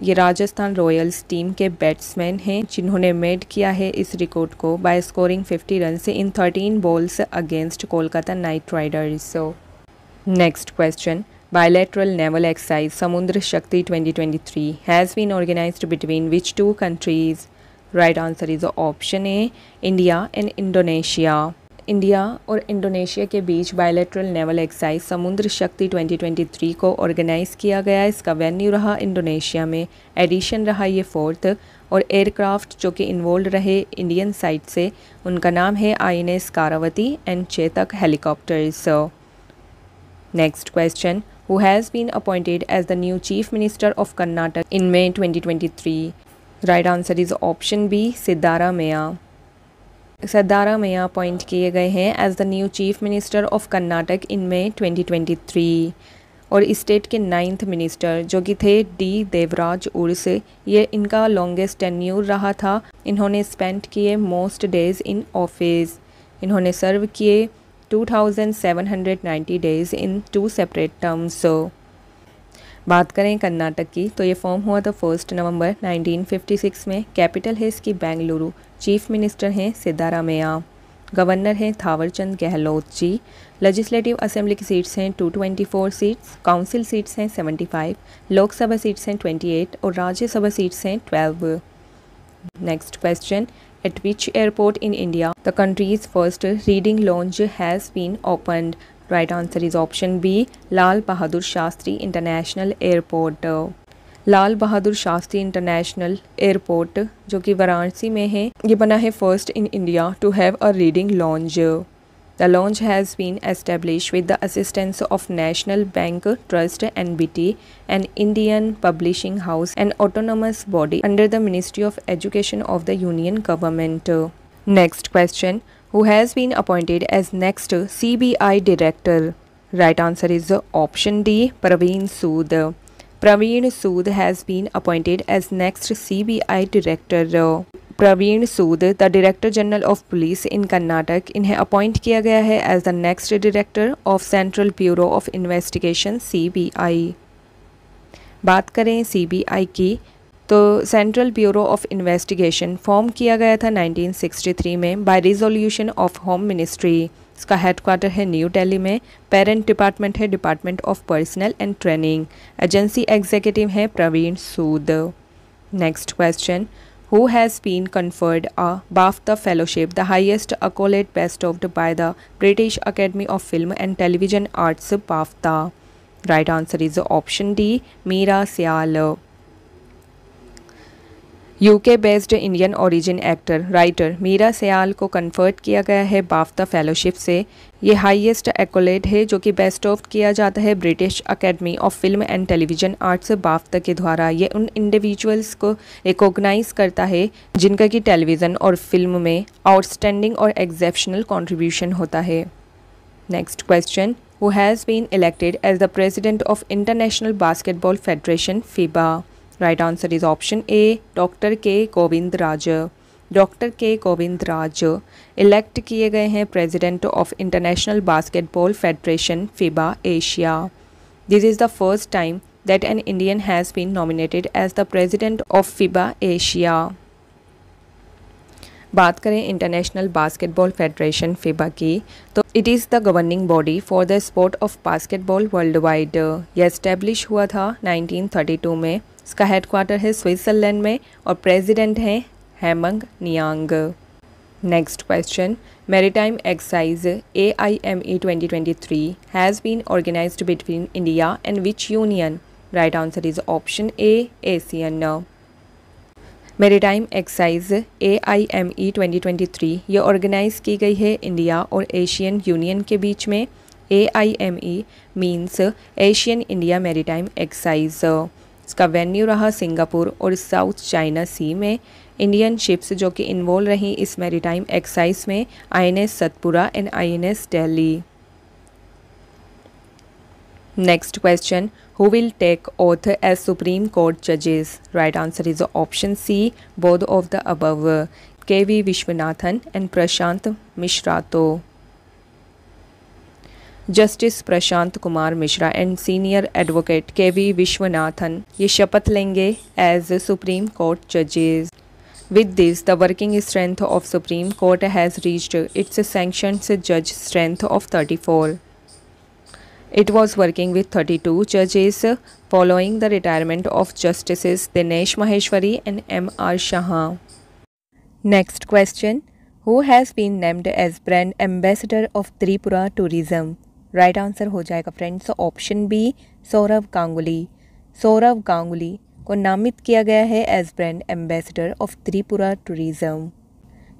ये राजस्थान रॉयल्स टीम के बैट्समैन हैं जिन्होंने मेड किया है इस रिकॉर्ड को बाय स्कोरिंग 50 रन से in 13 balls against Kolkata Knight Riders next question bilateral naval exercise Samudra Shakti 2023 twenty has been organise between which two countries right answer is option A India and Indonesia India और इंडोनेशिया के बीच bilateral naval exercise Samudra Shakti 2023 को ऑर्गेनाइज़ किया गया इसका वेन्यू रहा इंडोनेशिया में एडिशन रहा ये फोर्थ और एयरक्राफ्ट जो कि इन्वॉल्व रहे इंडियन साइड से उनका नाम है I N S Kavaratti and Chetak helicopters next question who been appointed as the new chief minister of Karnataka in May twenty twenty three right answer is option B Siddaramaiah appoint किए गए हैं as the new chief minister of Karnataka in May 2023 और स्टेट के नाइन्थ मिनिस्टर जो कि थे डी देवराज उर्स ये इनका लॉन्गेस्ट टेन्यूर रहा था इन्होंने स्पेंड किए मोस्ट डेज इन ऑफिस इन्होंने सर्व किए 2790 days in two separate terms बात करें कर्नाटक की तो ये फॉर्म हुआ था फर्स्ट नवंबर 1956 में कैपिटल है इसकी बेंगलुरु चीफ मिनिस्टर हैं सिद्धारामया गवर्नर हैं थावरचंद गहलोत जी लेजिस्लेटिव असेंबली की सीट्स हैं 224 सीट्स काउंसिल सीट्स हैं 75 लोकसभा सीट्स हैं 28 और राज्यसभा सीट्स हैं 12 next question at which airport in India the country's first reading lounge has been opened right answer is option B Lal Bahadur Shastri international airport Lal Bahadur Shastri international airport जो कि वाराणसी में है ये बना है first in India to have a reading lounge the lounge has been establish with the assistance of national book trust N B T an Indian publishing house and autonomous body under the ministry of education of the union government next question who has been appointed as next C B I director right answer is option D Praveen Sood Praveen Sood has been appointed as next CBI director. Praveen Sood the director general of police in Karnataka इन्हें अपॉइंट किया गया है as the next director of central bureau of investigation CBI बात करें सीबीआई की तो central bureau of investigation form किया गया था 1963 में by resolution of home ministry इसका हेड क्वार्टर है न्यू दिल्ली में पेरेंट डिपार्टमेंट है department of personnel and training agency executive है Praveen Sood next question who has been conferred a BAFTA fellowship the highest accolade bestowed by the British academy of film and television arts BAFTA right answer is option D Meera Syal UK based Indian origin actor writer Meera Syal को कन्फर्ट किया गया है बाफ्ता फेलोशिप से ये हाईएस्ट एकोलेट है जो कि बेस्ट ऑफ किया जाता है British academy of film and television arts BAFTA के द्वारा ये उन इंडिविजुअल्स को रिकॉग्नाइज करता है जिनका कि टेलीविज़न और फिल्म में आउटस्टैंडिंग और एग्जेप्शनल कॉन्ट्रीब्यूशन होता है next question who has been elected as the president of international basketball federation FIBA right answer is option A doctor K Govind Raj doctor K Govind Raj elect किए गए हैं president of international basketball federation FIBA Asia this is the first time that an Indian has been nominated as the president of FIBA Asia बात करें इंटरनेशनल बास्केटबॉल फेडरेशन फिबा की तो it is the governing body for the sport of basketball world wide यह स्टैब्लिश हुआ था 1932 में इसका हेडक्वार्टर है स्विट्ज़रलैंड में और प्रेसिडेंट हैं Hamane Niang next question maritime exercise A I M E twenty twenty three has been organise between India and which union right answer is option A Asian maritime exercise A I M E twenty twenty three ये ऑर्गेनाइज़ की गई है इंडिया और एशियन यूनियन के बीच में A I M E means Asian India maritime exercise इसका वेन्यू रहा सिंगापुर और साउथ चाइना सी में इंडियन शिप्स जो कि इन्वॉल्व रहीं इस मेरीटाइम एक्साइज में INS Satpura and INS Delhi next question who will take oath as supreme court जजेस right answer is option C both of the above K V Viswanathan and Prashant Mishra तो Justice Prashant Kumar Mishra and senior advocate के Vishwanathan विश्वनाथन ये the लेंगे एज सुप्रीम कोर्ट जजेस With this, the working strength of Supreme Court has reached its sanctioned judge strength of 34. It was working with 32 judges following the retirement of Justices Dinesh Maheshwari and M.R. Shaha. Next question Who has been named as brand ambassador of Tripura Tourism? Right answer हो जाएगा friends so option B Sourav Ganguly Sourav Ganguly को नामित किया गया है as brand ambassador of Tripura tourism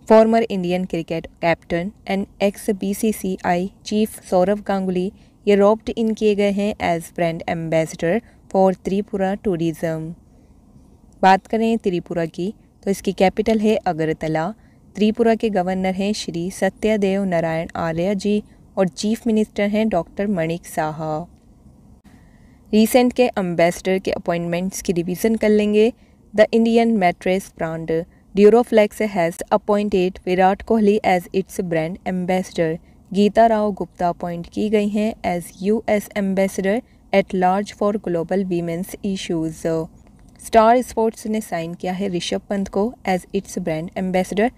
former Indian cricket captain and ex BCCI chief Sourav Ganguly ये रॉप्ट इन किए गए हैं as brand ambassador for Tripura tourism बात करें त्रिपुरा की तो इसकी कैपिटल है अगरतला त्रिपुरा के गवर्नर हैं श्री सत्यदेव नारायण आर्या जी और चीफ मिनिस्टर हैं डॉक्टर मणिक साहा रीसेंट के अम्बेसडर के अपॉइंटमेंट्स की रिवीजन कर लेंगे the Indian mattress brand Duroflex has appointed Virat Kohli as its brand ambassador Geeta Rao Gupta appoint की गई हैं as U S ambassador at large for global women's issues star sports ने साइन किया है ऋषभ पंत को as its brand ambassador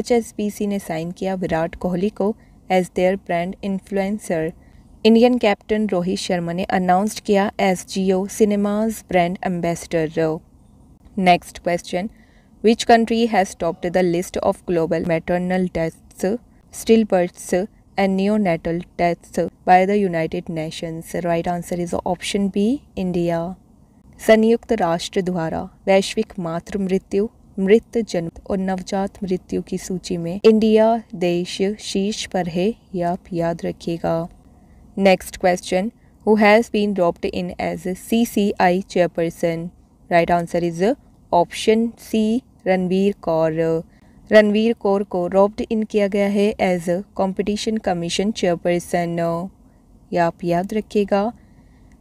H ने साइन किया विराट कोहली को as their brand influencer. Indian captain Rohit Sharma ने अनाउंस्ड किया as Jio cinemas brand ambassador next question which country has topped the list of global maternal deaths still births and neonatal deaths by the United Nations. The right answer is option B, India. संयुक्त राष्ट्र द्वारा वैश्विक मातृ मृत्यु मृत जन्म और नवजात मृत्यु की सूची में इंडिया देश शीर्ष पर है यह आप याद रखिएगा next question who has been dropped in as C C I chairperson right answer is option C Ranveer Kaur Ranveer Kaur को रॉप्ड इन किया गया है as a competition commission chairperson यह आप याद रखिएगा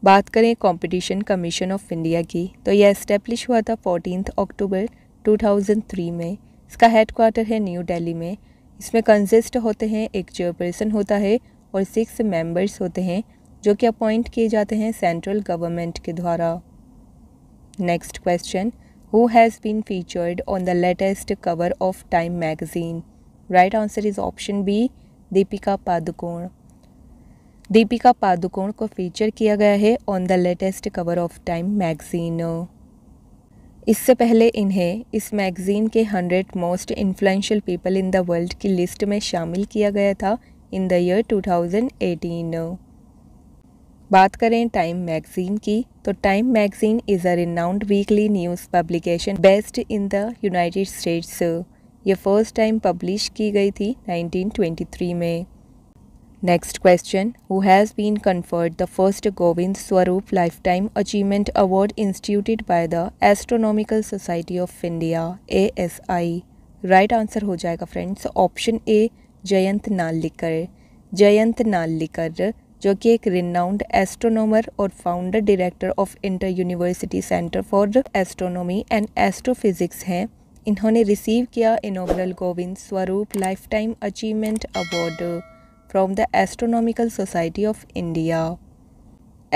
बात करें कंपटीशन कमीशन ऑफ इंडिया की तो यह इस्टेब्लिश हुआ था फोर्टीन अक्टूबर 2003 में इसका हेड क्वार्टर है न्यू दिल्ली में इसमें कंसिस्ट होते हैं एक चेयरपर्सन होता है और सिक्स मेंबर्स होते हैं जो कि अपॉइंट किए जाते हैं सेंट्रल गवर्नमेंट के द्वारा next question who has been featured on the latest cover of Time magazine right answer is option B Deepika Padukone Deepika Padukone को फीचर किया गया है on the latest cover of Time magazine इससे पहले इन्हें इस मैगज़ीन के hundred most influential people in the world की लिस्ट में शामिल किया गया था इन द ईयर 2018 बात करें टाइम मैगज़ीन की तो Time magazine is a renowned weekly news publication based in the United States ये फर्स्ट टाइम पब्लिश की गई थी 1923 में Next question Who has been conferred the first Govind Swarup Lifetime Achievement Award instituted by the Astronomical Society of India ASI? Right right answer हो जाएगा friends option A Jayant Narlikar Jayant Narlikar जो कि एक रिनाउंड एस्ट्रोनॉमर और founder director of inter university centre for astronomy and astrophysics हैं इन्होंने रिसीव किया inaugural Govind Swarup lifetime achievement award from the astronomical society of India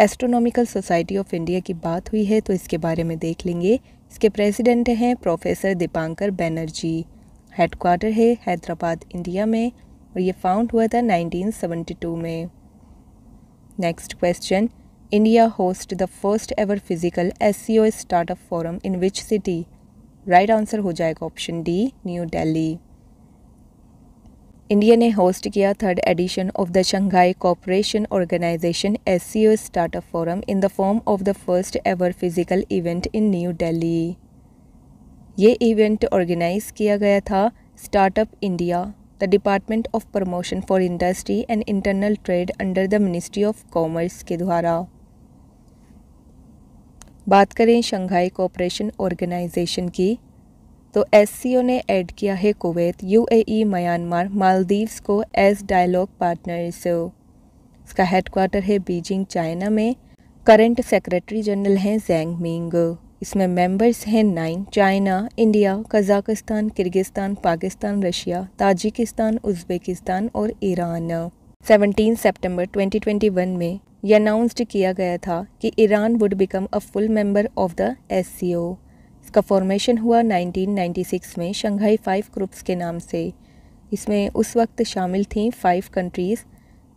astronomical society of India की बात हुई है तो इसके बारे में देख लेंगे इसके प्रेसिडेंट हैं प्रोफेसर दीपांकर बैनर्जी हेडक्वार्टर है हैदराबाद इंडिया में और ये फाउंड हुआ था 1972 में next question India host the first ever physical S C O startup forum in which city right answer हो जाएगा option D new Delhi India ने होस्ट किया third edition of the Shanghai cooperation organisation S startup forum in the form of the first ever physical event in new Delhi ये इवेंट ऑर्गेनाइज किया गया था startup India the department of promotion for industry and internal trade under the ministry of commerce के द्वारा बात करें शंघाई कॉपरेशन ऑर्गेनाइजेशन की तो एस ने ऐड किया है कुवैत यूएई, म्यांमार मालदीव्स को एस डायलॉग पार्टनर्स इसका हेडक्वार्टर है बीजिंग चाइना में करंट सेक्रेटरी जनरल हैं जैंग मिंग इसमें मेंबर्स हैं nine China India Kazakhstan Kyrgyzstan Pakistan Russia Tajikistan Uzbekistan और ईरान 17 सितंबर 2021 में ये अनाउंस्ड किया गया था कि Iran would become a full member of the S इसका फॉर्मेशन हुआ 1996 में शंघाई फाइव ग्रुप्स के नाम से इसमें उस वक्त शामिल थीं five countries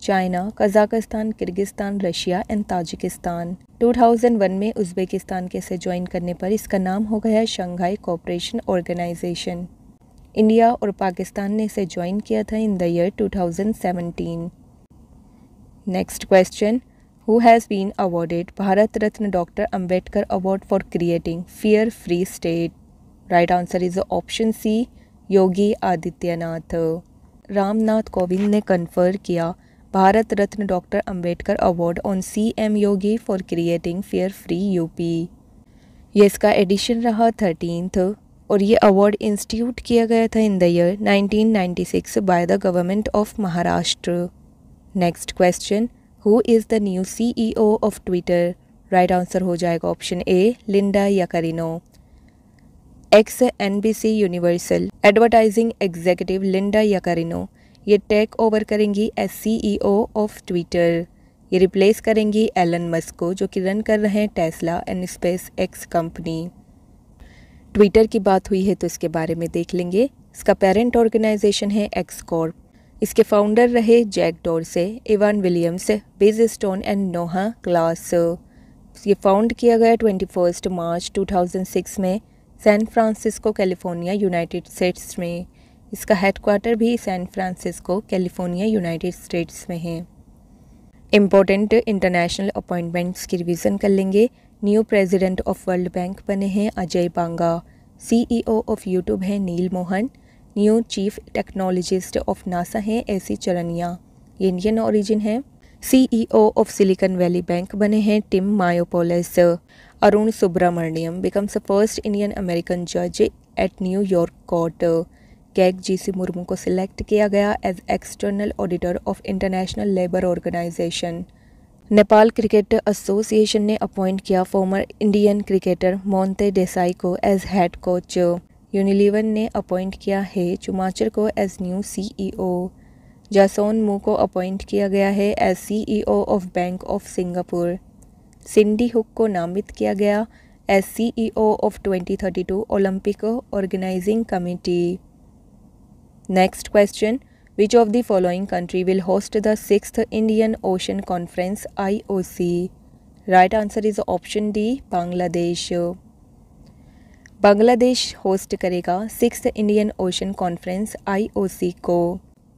China Kazakhstan Kyrgyzstan Russia and Tajikistan 2001 में उज़्बेकिस्तान के से ज्वाइन करने पर इसका नाम हो गया शंघाई कोऑपरेशन ऑर्गेनाइजेशन इंडिया और पाकिस्तान ने इसे ज्वाइन किया था in the year 2017 next question who has been awarded Bharat Ratna Dr. Ambedkar Award for creating fear free state? Right answer is option C Yogi Adityanath Ramnath Kovind ने कन्फर किया Bharat Ratna doctor Ambedkar award on C M Yogi for creating fear free U P ये इसका एडिशन रहा थर्टीनथ और ये अवार्ड इंस्टीट्यूट किया गया था in the year nineteen six by the government of Maharashtra next question who is the new CEO of Twitter right answer हो जाएगा option A Linda Yaccarino ex N B C universal advertising executive Linda Yaccarino ये टेक ओवर करेंगी C E O of Twitter ये रिप्लेस करेंगी एलन मस्क को जो कि रन कर रहे हैं Tesla and SpaceX company Twitter की बात हुई है तो इसके बारे में देख लेंगे इसका पेरेंट ऑर्गेनाइजेशन है एक्सकॉर्प इसके फाउंडर रहे Jack Dorsey Evan Williams Biz Stone and Noah Glass ये फाउंड किया गया ट्वेंटी फर्स्ट मार्च 2006 में San Francisco California United States में इसका हेडक्वार्टर भी San Francisco California United States में है इम्पोर्टेंट इंटरनेशनल अपॉइंटमेंट्स की रिविजन कर लेंगे new president of world bank बने हैं Ajay Banga CEO of YouTube हैं Neel Mohan new chief technologist of NASA हैं सी चरनिया इंडियन ओरिजिन है CEO of Silicon Valley bank बने हैं Tim Mayopoulos Arun Subramanian becomes first Indian American जज at New York court CAG GC Murmu को सिलेक्ट किया गया as external auditor of international labour organisation Nepal cricket association ने अपॉइंट किया former Indian cricketer Monty Desai को एज हेड कोच यूनिलीवर ने अपॉइंट किया है चुमाचर को एज न्यू सीईओ जासोन मू को अपॉइंट किया गया है as CEO of bank of Singapore Cindy Hook को नामित किया गया as CEO of 2032 Olympic organising committee next question which of the following country will host the six Indian ocean conference I right answer is option D Bangladesh Bangladesh host करेगा six Indian ocean conference IOC को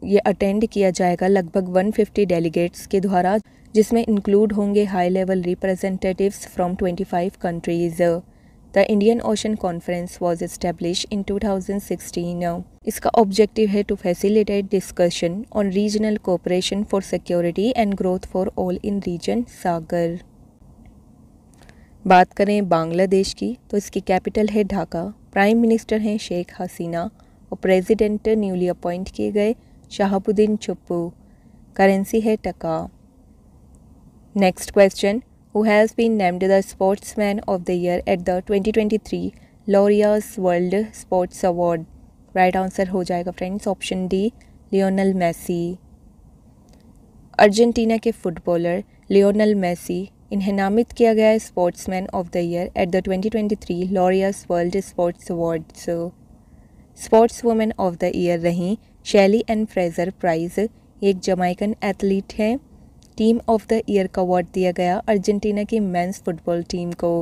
ये अटेंड किया जाएगा लगभग 150 डेलीगेट्स के द्वारा जिसमें इंक्लूड होंगे high level representatives from 25 countries the Indian ocean conference was establish in 2016 इसका ऑब्जेक्टिव है to facilitate discussion on regional cooperation for security and growth for all in region Sagar बात करें बांग्लादेश की तो इसकी कैपिटल है ढाका प्राइम मिनिस्टर हैं शेख हसीना और प्रेसिडेंट न्यूली अपॉइंट किए गए शाहबुद्दीन चुप्पू करेंसी है taka next question who has been named the sportsman of the year at the 2023 Laureus world sports award right answer हो जाएगा friends option D Lionel Messi Argentina के फुटबॉलर लियोनल मेसी इन्हें नामित किया गया sportsman of the year at the 2023 Laureus world sports awards sports women of the year रहीं शैली एंड फ्रेजर प्राइज एक जमाइकन एथलीट हैं टीम ऑफ द ईयर का अवार्ड दिया गया अर्जेंटीना की मेंस फुटबॉल टीम को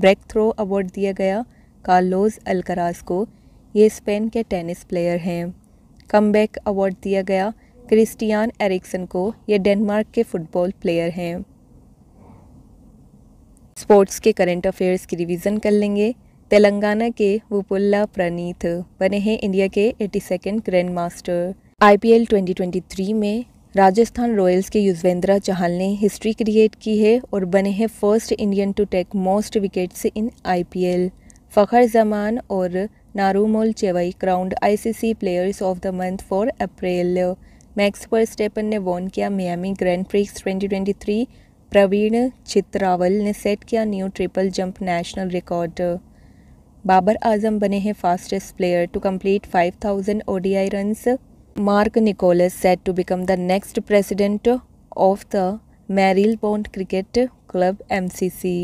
ब्रेक थ्रो अवार्ड दिया गया कार्लोज अल्कराज को ये स्पेन के टेनिस प्लेयर हैं कम अवार्ड दिया गया क्रिस्टियान एरिक्सन को ये डेनमार्क के फुटबॉल प्लेयर हैं स्पोर्ट्स के करंट अफेयर्स की रिवीजन कर लेंगे तेलंगाना के वुपुल्ला प्रणीत बने हैं इंडिया के एटी सेकेंड ग्रैंड मास्टर आई 2023 में राजस्थान रॉयल्स के युजवेंद्रा चहल ने हिस्ट्री क्रिएट की है और बने हैं first Indian to take most wickets in IPL Fakhar Zaman और Naruemol Chaiwai crowned ICC players of the month for April Max Verstappen ने वॉन किया Miami grand prix 2023 Praveen Chithravel ने सेट किया new triple jump national record Babar Azam बने हैं fastest player to complete 5000 thousand ODI runs mark Nicholas set to become the next president of the Marylebone cricket club M C C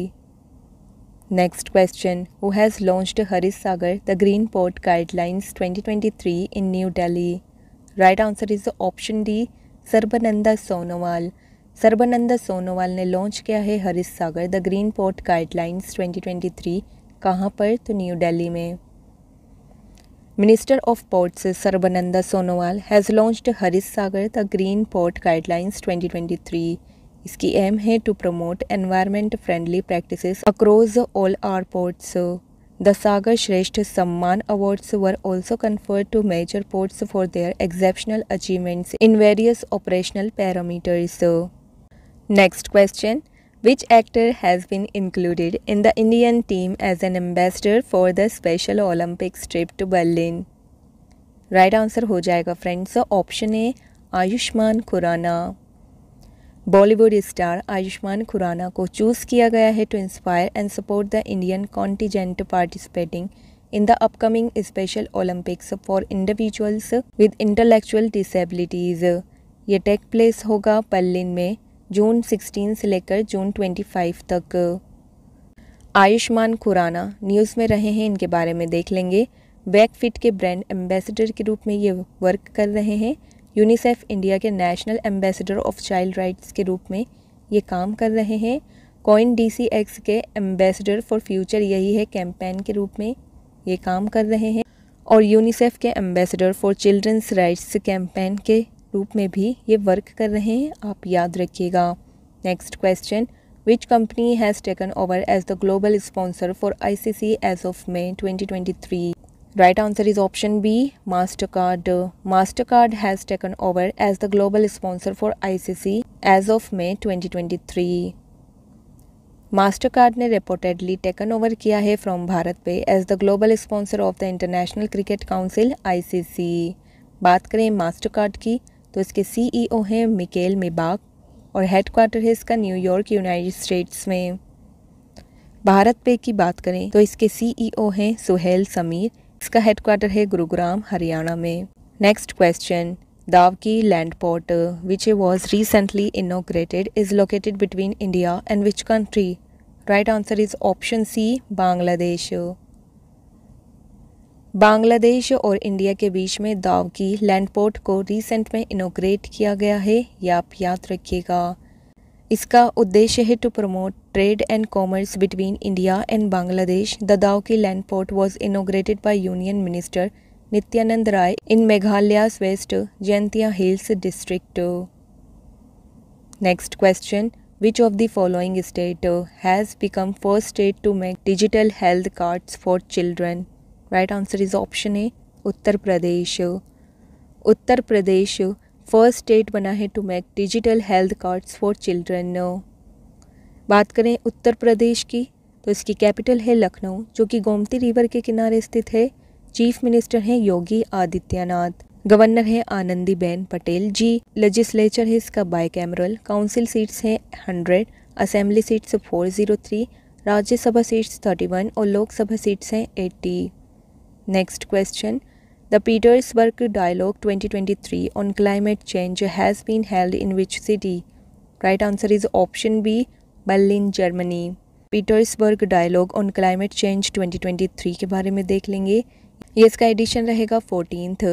next question who has launched Harit Sagar the green port guidelines twenty twenty three in New Delhi right answer is option D Sarbananda Sonowal Sarbananda Sonowal ने लॉन्च किया है Harit Sagar the green port guidelines 2023 कहाँ पर तो न्यू दिल्ली में minister of ports Sarbananda Sonowal has launched Haris Sagar the green port guidelines 2023. इसकी एम है to promote environment friendly practices across all our ports the Sagar Shreshtha Samman awards were also conferred to major ports for their exceptional achievements in various operational parameters Next question Which actor has been included in the Indian team as an ambassador for the Special Olympics trip to Berlin? Right answer ho jayega, friends. So, option A Ayushman Khurana, Bollywood star Ayushman Khurana ko choose kiya gaya to inspire and support the Indian contingent participating in the upcoming Special Olympics for individuals with intellectual disabilities. Ye take place hoga Berlin mein June 16 से लेकर जून 25 तक आयुष्मान खुराना न्यूज़ में रहे हैं इनके बारे में देख लेंगे बैक फिट के ब्रांड एम्बेसडर के रूप में ये वर्क कर रहे हैं यूनिसेफ इंडिया के national ambassador of child rights के रूप में ये काम कर रहे हैं कॉइन डीसीएक्स के एम्बेसडर फॉर फ्यूचर यही है कैंपेन के रूप में ये काम कर रहे हैं और यूनिसेफ के ambassador for children's rights campaign के रूप में भी ये वर्क कर रहे हैं आप याद रखिएगा next question which company has taken over as the global sponsor for ICC as of May 2023 right answer is Mastercard mastercard mastercard has taken over as the global sponsor for icc as of May 2023 card ने रिपोर्टेडली टेकन ओवर किया है from BharatPe as the global sponsor of the international cricket council ICC बात करें मास्टर कार्ड की तो इसके सीईओ e हैं मिकेल मिबाक और हेड क्वार्टर है इसका न्यूयॉर्क यूनाइटेड स्टेट्स में भारत पे की बात करें तो इसके सीईओ e हैं सुहेल समीर इसका हेड क्वार्टर है गुरुग्राम हरियाणा में next question Dawki land port which was recently inaugurated is located between India and which country right answer is option C Bangladesh Bangladesh और इंडिया के बीच में दाव की लैंड पोर्ट को रिसेंट में इनोग्रेट किया गया है यह आप याद रखिएगा इसका उद्देश्य है to promote trade and commerce between India and Bangladesh the Dawki land port was inaugurated by union minister Nityanand Rai in Meghalaya west Jaintia hills district next question which of the following state has become first state to make digital health cards for children right answer is option A Uttar Pradesh Uttar Pradesh first state बना है to make digital health cards for children बात करें उत्तर प्रदेश की तो इसकी कैपिटल है लखनऊ जो कि गोमती रिवर के किनारे स्थित है चीफ मिनिस्टर हैं योगी आदित्यनाथ गवर्नर हैं बेन पटेल जी लेजिस्लेचर है इसका बाई कैमरल काउंसिल सीट्स हैं hundred assembly seats four zero three Rajya Sabha seats thirty one और लोकसभा सीट्स हैं eighty Next question. The Petersburg Dialogue 2023 on climate change has been held in which city? Right answer is option B, Berlin, Germany. Petersberg dialogue on climate change 2023 के बारे में देख लेंगे ये इसका एडिशन रहेगा फोर्टीनथ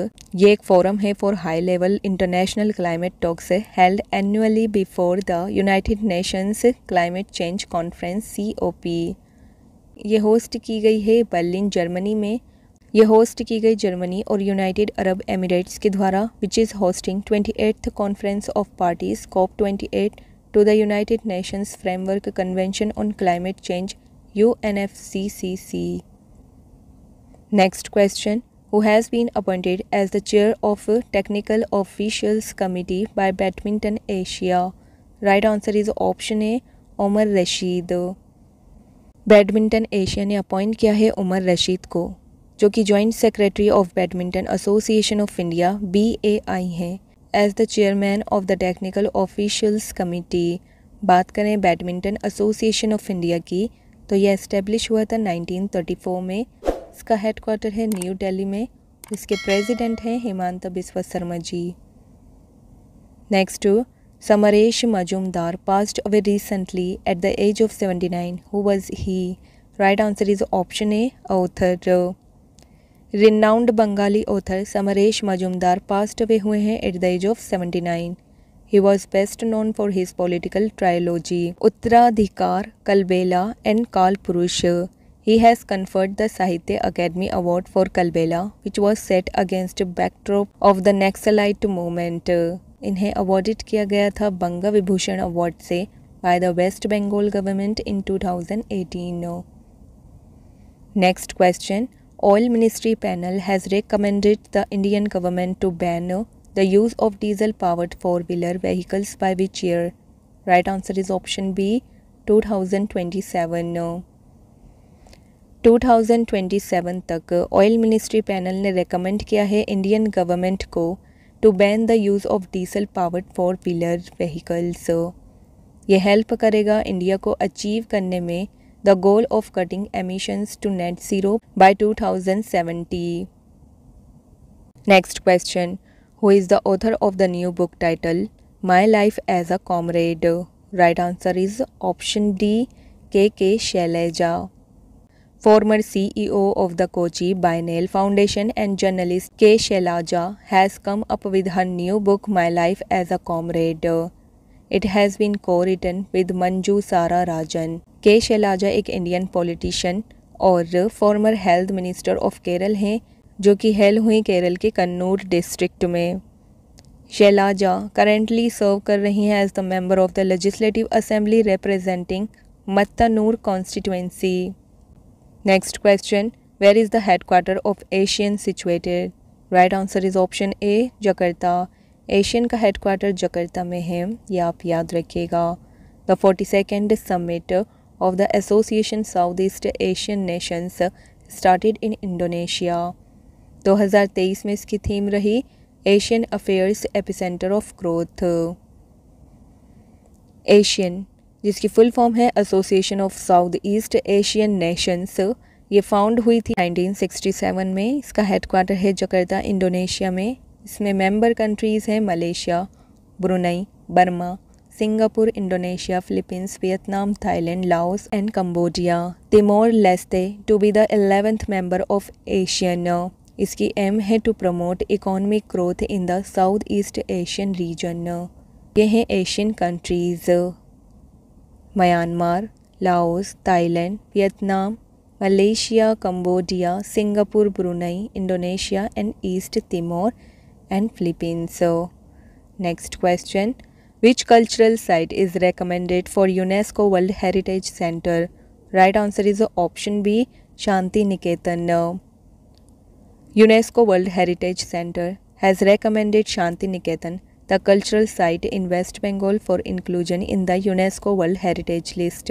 ये एक फोरम है for high level international climate talks held annually before the United Nations climate change conference C ये होस्ट की गई है बर्लिन जर्मनी में यह होस्ट की गई जर्मनी और यूनाइटेड अरब एमिरेट्स के द्वारा which is hosting twenty eighth conference of parties COP twenty eight to the United Nations framework convention on climate change U N F C C C next question who has been appointed as the chair of technical officials committee by badminton Asia right answer is option A Umar Rashid badminton Asia ने अपॉइंट किया है उमर रशीद को जो कि joint secretary of badminton association of India B A I हैं as the chairman of the technical officials committee बात करें बैडमिंटन एसोसिएशन ऑफ इंडिया की तो यह इस्टेब्लिश हुआ था 1934 में इसका हेडक्वार्टर है न्यू दिल्ली में इसके प्रेसिडेंट हैं Hemant Biswa Sarma ji next Samaresh Majumdar passed away recently at the age of 79. Who was he right answer is option A author renowned Bengali author Samaresh Majumdar passed away हुए हैं at the age of seventy nine he was best known for his political trilogy Uttaradhikar Kalbela and Kalpurush he has conferred the Sahitya Akademi award for Kalbela which was set against backdrop of the Naxalite movement इन्हें अवॉर्डिट किया गया था बंगा विभूषण अवार्ड से by the west Bengal government in two thousand eighteen next question Oil Ministry panel has recommended the Indian government to ban the use of diesel-powered four-wheeler vehicles by which year? Right answer is option B, 2027. no 2027 तक ऑयल मिनिस्ट्री पैनल ने रेकमेंड किया है इंडियन गवर्नमेंट को to ban the use of diesel powered four wheeler vehicles ये हेल्प करेगा इंडिया को अचीव करने में the goal of cutting emissions to net zero by 2070. Next question Who is the author of the new book title My Life as a Comrade? Right answer is option D. KK Shailaja, Former CEO of the Kochi Biennial Foundation and journalist K. Shailaja has come up with her new book My Life as a Comrade. It has been co written with Manju Sara Rajan K Shailaja एक इंडियन पॉलिटिशियन और former health minister of Kerala हैं जो कि हेल हुई केरल के कन्नूर डिस्ट्रिक्ट में शैलाजा करेंटली सर्व कर रही हैं as the member of the legislative assembly representing Mattannur constituency next question where is the headquarter of ASEAN situated right answer is option A Jakarta ASEAN का हेडक्वार्टर जकर्ता में है ये आप याद रखिएगा the forty second summit of the association south east Asian nations started in Indonesia 2023 में इसकी थीम रही ASEAN affairs epicentre of growth ASEAN जिसकी फुल फॉर्म है association of south east Asian nations ये फाउंड हुई थी 1967 में इसका हेडक्वार्टर है जकर्ता इंडोनेशिया में इसमें मेंबर कंट्रीज़ हैं Malaysia Brunei Burma Singapore Indonesia Philippines Vietnam Thailand Laos and Cambodia Timor Leste to be the eleventh member of ASEAN इसकी एम है to promote economic growth in the south east Asian region ये हैं ASEAN countries Myanmar Laos Thailand Vietnam Malaysia Cambodia Singapore Brunei Indonesia and east Timor and Philippines. So, next question. Which cultural site is recommended for UNESCO World Heritage Center? Right answer is option B, Shanti Niketan. UNESCO World Heritage Center has recommended Shanti Niketan, the cultural site in West Bengal for inclusion in the UNESCO World Heritage List.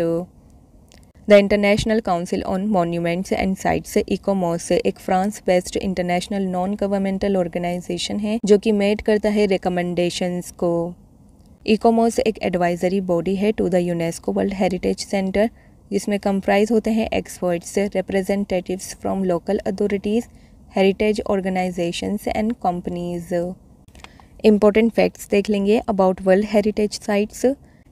The international council on monuments and sites ICOMOS एक France based international non governmental organisation है जो कि मेड करता है रिकमेंडेशंस को इकोमोस एक एडवाइजरी बॉडी है to the UNESCO world heritage centre जिसमें कंप्राइज होते हैं experts representatives from local authorities heritage organisations and companies important facts देख लेंगे about world heritage sites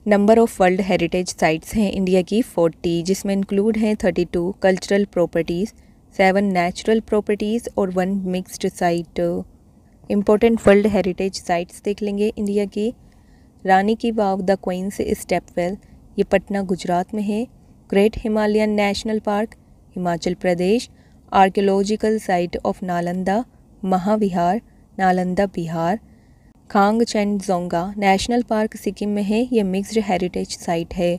number of world heritage sites हैं इंडिया की 40 जिसमें इंक्लूड हैं 32 cultural properties seven natural properties और one mixed site important world heritage sites देख लेंगे इंडिया की रानी की वाव द क्वींस स्टेपवेल ये पटना गुजरात में है great Himalayan national park Himachal Pradesh archaeological site of Nalanda Mahavihara Nalanda Bihar Khangchendzonga national park Sikkim में है यह मिक्स्ड हेरिटेज साइट है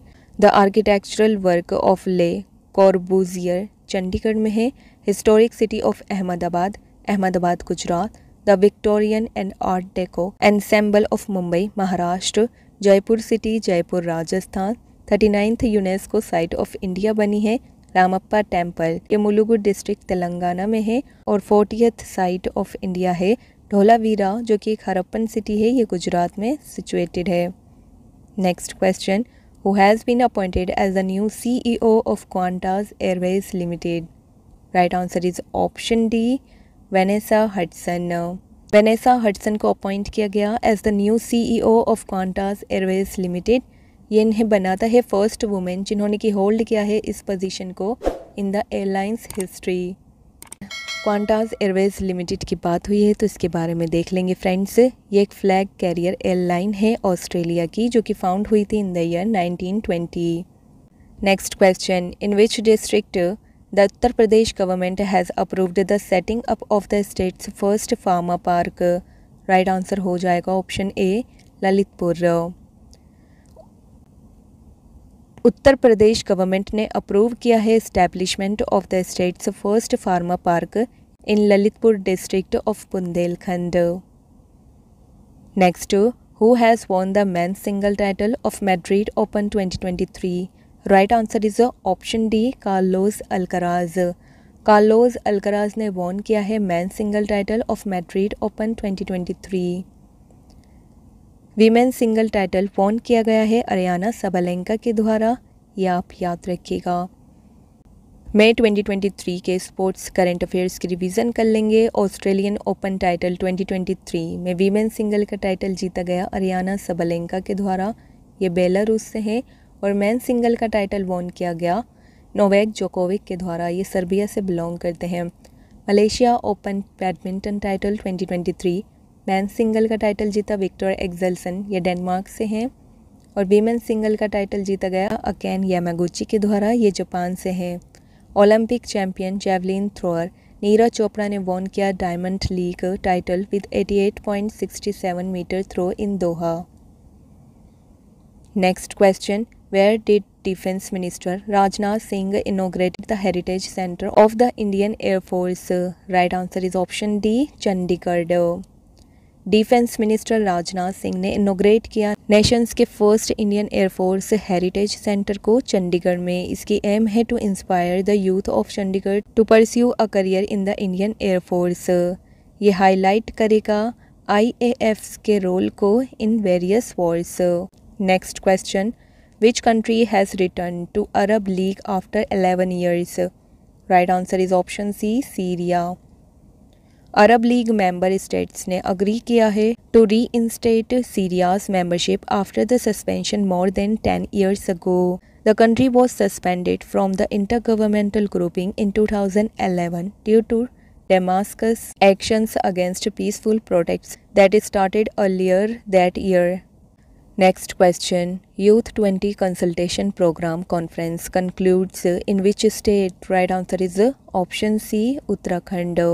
the architectural work of Le Corbusier Chandigarh में है historic city of Ahmedabad Ahmedabad Gujarat the Victorian and art deco ensemble of Mumbai Maharashtra Jaipur city Jaipur Rajasthan thirty ninth UNESCO site of India बनी है रामप्पा टेम्पल ये मुलुगु डिस्ट्रिक्ट तेलंगाना में है और फोर्टियथ साइट ऑफ इंडिया है ढोलावीरा जो कि एक हरप्पन सिटी है ये गुजरात में सिचुएटेड है next question who has been appointed as the new C E O of Qantas Airways limited right answer is option D Vanessa Hudson Vanessa Hudson को अपॉइंट किया गया as the new C E O of Qantas Airways limited ये इन्हें बनाता है फर्स्ट वुमेन जिन्होंने कि होल्ड किया है इस पोजिशन को in the airlines history Qantas Airways limited की बात हुई है तो इसके बारे में देख लेंगे फ्रेंड्स ये एक फ्लैग कैरियर एयरलाइन है ऑस्ट्रेलिया की जो कि फाउंड हुई थी in the year 1920 next question in which district the Uttar Pradesh government has approved the setting up of the state's first pharma park right answer हो जाएगा option A Lalitpur Uttar Pradesh government ने अप्रूव किया है establishment of the state's first pharma park in Lalitpur district of Bundelkhand next who has won the man single title of Madrid open 2023 right answer is option D Carlos Alcaraz Carlos Alcaraz ने वॉन किया है man single title of Madrid open 2023 women single title फोन किया गया है अरियाना सबलेंका के द्वारा यह आप याद रखिएगा मई 2023 के स्पोर्ट्स करंट अफेयर्स की रिवीजन कर लेंगे ऑस्ट्रेलियन ओपन टाइटल 2023 में वीमेन सिंगल का टाइटल जीता गया अरियाना सबलेंका के द्वारा ये बेलारूस से हैं और मैन सिंगल का टाइटल वॉन किया गया नोवैक जोकोविक के द्वारा ये सर्बिया से बिलोंग करते हैं Malaysia open badminton title twenty man single का टाइटल जीता विक्टर एक्जल्सन ये डेनमार्क से हैं और वीमेन सिंगल का टाइटल जीता गया अकेन यामागुची के द्वारा ये जापान से हैं Olympic champion javelin thrower Neeraj Chopra ने वॉन किया diamond league title with 88.67 metre throw in Doha next question where did defence minister Rajnath Singh inaugurated the heritage centre of the Indian air force right answer is option D Chandigarh defence minister Rajnath Singh ने इनोग्रेट किया नेशंस के first Indian air force heritage centre को चंडीगढ़ में इसकी एम है to inspire the youth of Chandigarh to pursue a career in the Indian air force ये हाईलाइट करेगा आई के रोल को in various wars next question which country has return to Arab league after eleven years right answer is option C Syria Arab League member states ने अग्री किया है to reinstate Syria's membership after the suspension more than ten The country was suspended from the intergovernmental grouping in 2011 due to Damascus actions against peaceful protests that started earlier that year. Next question Youth 20 Consultation Program Conference concludes in which state? Right answer is option C Uttarakhand.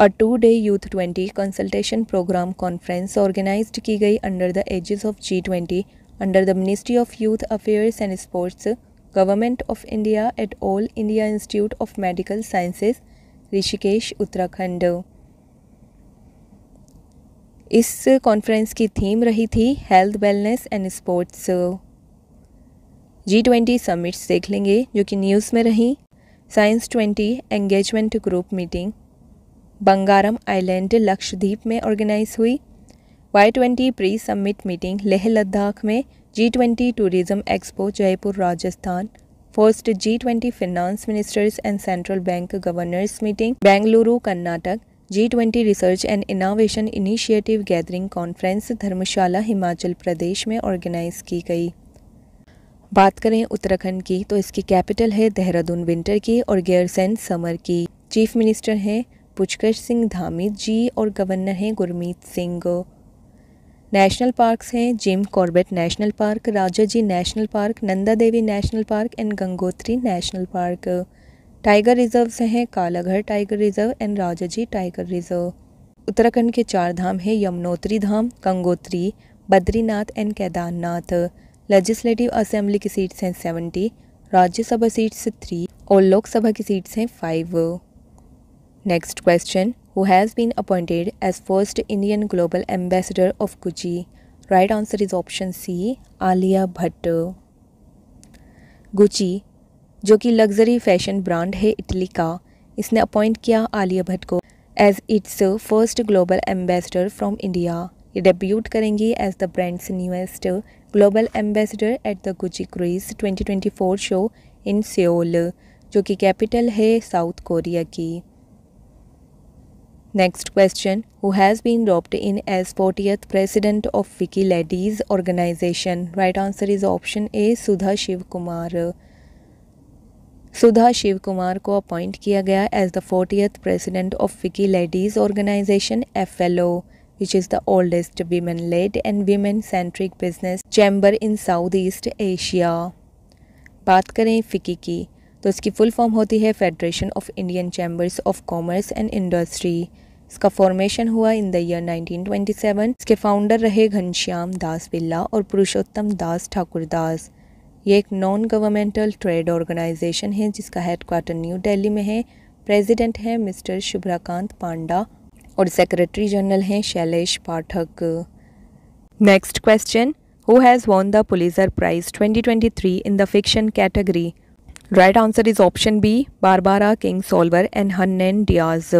A two day youth twenty consultation programme conference organise की गई under the aegis of G twenty under the ministry of youth affairs and sports government of India at all India institute of medical sciences Rishikesh Uttarakhand इस कॉन्फ्रेंस की थीम रही थी health wellness and sports G twenty summits देख लेंगे जो कि न्यूज़ में रहीं science twenty engagement group meeting Bangaram island Lakshadweep में ऑर्गेनाइज हुई Y twenty pre summit meeting Leh Ladakh में G twenty tourism expo Jaipur Rajasthan first G twenty finance ministers and central bank governors meeting Bengaluru Karnataka G twenty research and innovation initiative gathering conference Dharamshala Himachal Pradesh में ऑर्गेनाइज की गई बात करें उत्तराखंड की तो इसकी कैपिटल है देहरादून विंटर की और गेयरसैन समर की चीफ मिनिस्टर हैं पुष्कर सिंह धामी जी और गवर्नर हैं गुरमीत सिंह नेशनल पार्क्स हैं Jim Corbett national park Rajaji national park Nanda Devi national park and Gangotri national park tiger reserves हैं Kalagarh tiger reserve and Rajaji tiger reserve Uttarakhand के चार धाम हैं Yamunotri Dham Gangotri Badrinath and Kedarnath legislative assembly की सीट्स हैं सेवेंटी राज्यसभा सीट्स थ्री और लोकसभा की सीट्स हैं five Next question Who has been appointed as first Indian global ambassador of Gucci? Right answer is option C Alia Bhatt Gucci जो कि लग्जरी फैशन ब्रांड है इटली का इसने अपॉइंट किया आलिया भट्ट को as its first global ambassador from India ये डेब्यूट करेंगी as the brand's newest global ambassador at the Gucci cruise 2024 show in Seoul जो कि कैपिटल है साउथ कोरिया की next question Who has been dropped in as 40th president of Wiki Ladies organization? Right answer is option A Sudha Shiv Kumar. Sudha Shiv Kumar को अपॉइंट किया गया as the fortieth president of विकी ladies organisation F L O which is the oldest women led and women centric business chamber in south east Asia बात करें फिकी की तो इसकी फुल फॉर्म होती है federation of Indian chambers of commerce and industry इसका फॉर्मेशन हुआ इन द ईयर 1927 इसके फाउंडर रहे घनश्याम दास बिल्ला और पुरुषोत्तम दास ठाकुर दास ये एक नॉन गवर्नमेंटल ट्रेड ऑर्गेनाइजेशन है जिसका हेडक्वार्टर न्यू दिल्ली में है प्रेसिडेंट है मिस्टर शुभ्राकांत पांडा और सेक्रेटरी जनरल हैं Shailesh Pathak next question who has won the Pulitzer prize twenty in the fiction category right answer is option B Barbara Kingsolver and Hernan Diaz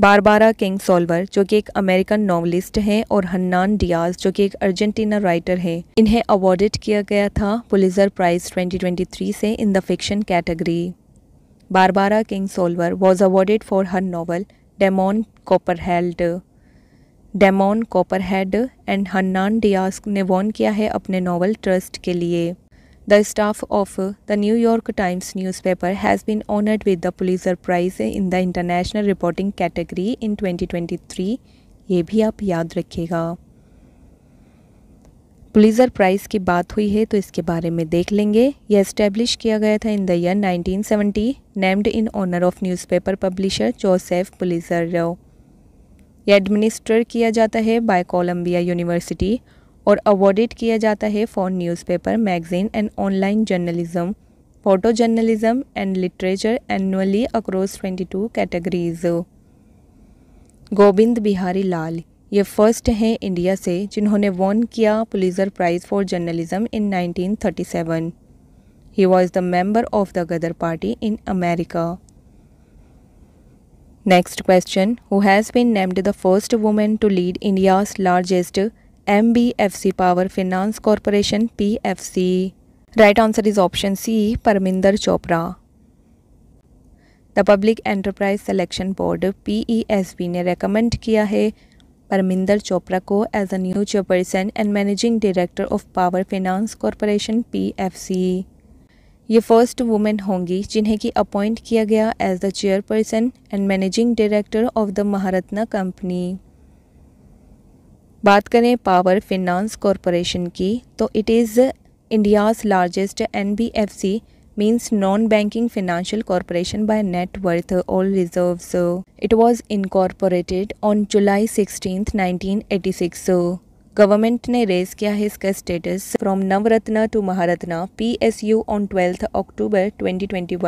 Barbara Kingsolver जो कि एक अमेरिकन नॉवलिस्ट हैं और हन्नान डियाज जो कि एक अर्जेंटीना राइटर हैं इन्हें अवार्डेड किया गया था पुलिसर प्राइज 2023 से in the fiction category Barbara Kingsolver was awarded for her novel Demon Copperhead Demon Copperhead and Hernan Diaz ने वॉन किया है अपने नावल ट्रस्ट के लिए The staff of the New York Times newspaper has been honored with the Pulitzer Prize in the International Reporting category in 2023. ये भी आप याद रखिएगा पुलिजर प्राइज़ की बात हुई है तो इसके बारे में देख लेंगे यह इस्टेब्लिश किया गया था in the year 1970 seventy named in honour of newspaper publisher Joseph Pulitzer रो यह एडमिनिस्ट्रेट किया जाता है बाय कोलंबिया यूनिवर्सिटी और अवॉर्डेड किया जाता है for newspaper magazine and online journalism photo journalism and literature annually across 22 categories Gobind Behari Lal ये फर्स्ट हैं इंडिया से जिन्होंने वॉन किया Pulitzer prize for journalism in 1937 he was the member of the Ghadar party in America next question who has been named the first women to lead India's largest M B F C power finance corporation P F C right answer is option C Parminder Chopra the public enterprise selection board P E S B ने रेकमेंड किया है परमिंदर चोपड़ा को as a new chairperson and managing director of power finance corporation P F C ये फर्स्ट वुमेन होंगी जिन्हें कि अपॉइंट किया गया as the chairperson and managing director of the Maharatna company बात करें पावर फिनांस कॉरपोरेशन की तो it is India's largest N B F C means non banking financial corporation by net worth all reserves it was incorporated on July sixteen 1986 government ने रेज किया है इसका status from Navratna to Maharatna P S U on twelfth October 2021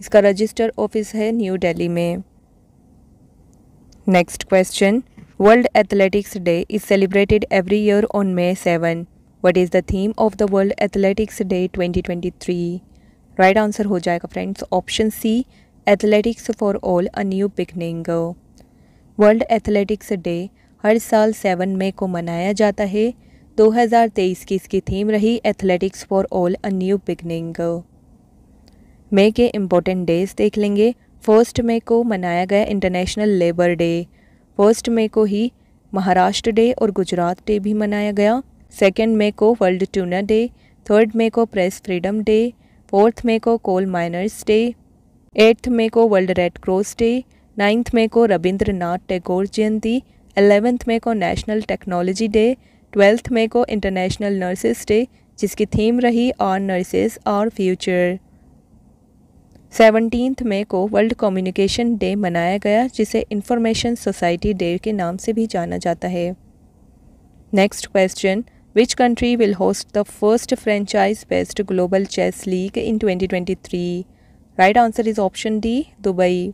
इसका रजिस्टर ऑफिस है न्यू दिल्ली में next question World Athletics Day is celebrated every year on May 7. What is the theme of the World Athletics Day 2023? Right answer ho jayega friends option C Athletics for all a new beginning. World Athletics Day हर साल सेवन मई को मनाया जाता है 2023 की इसकी थीम रही athletics for all a new beginning मई के इम्पोर्टेंट डेज देख लेंगे फर्स्ट मई को मनाया गया इंटरनेशनल लेबर डे फर्स्ट मई को ही महाराष्ट्र डे और गुजरात डे भी मनाया गया सेकेंड मई को वर्ल्ड ट्यूनर डे थर्ड मई को प्रेस फ्रीडम डे फोर्थ मई को कोल माइनर्स डे एट्थ मई को world red cross day ninth मई को रविंद्रनाथ टैगोर जयंती एलेवेंथ मई को नेशनल टेक्नोलॉजी डे ट्वेल्थ मई को इंटरनेशनल नर्सेस डे जिसकी थीम रही our nurses our future seventeen मई को वर्ल्ड कम्युनिकेशन डे मनाया गया जिसे इंफॉर्मेशन सोसाइटी डे के नाम से भी जाना जाता है next question which country will host the first franchise based global chess league in 2023? Right answer is option D Dubai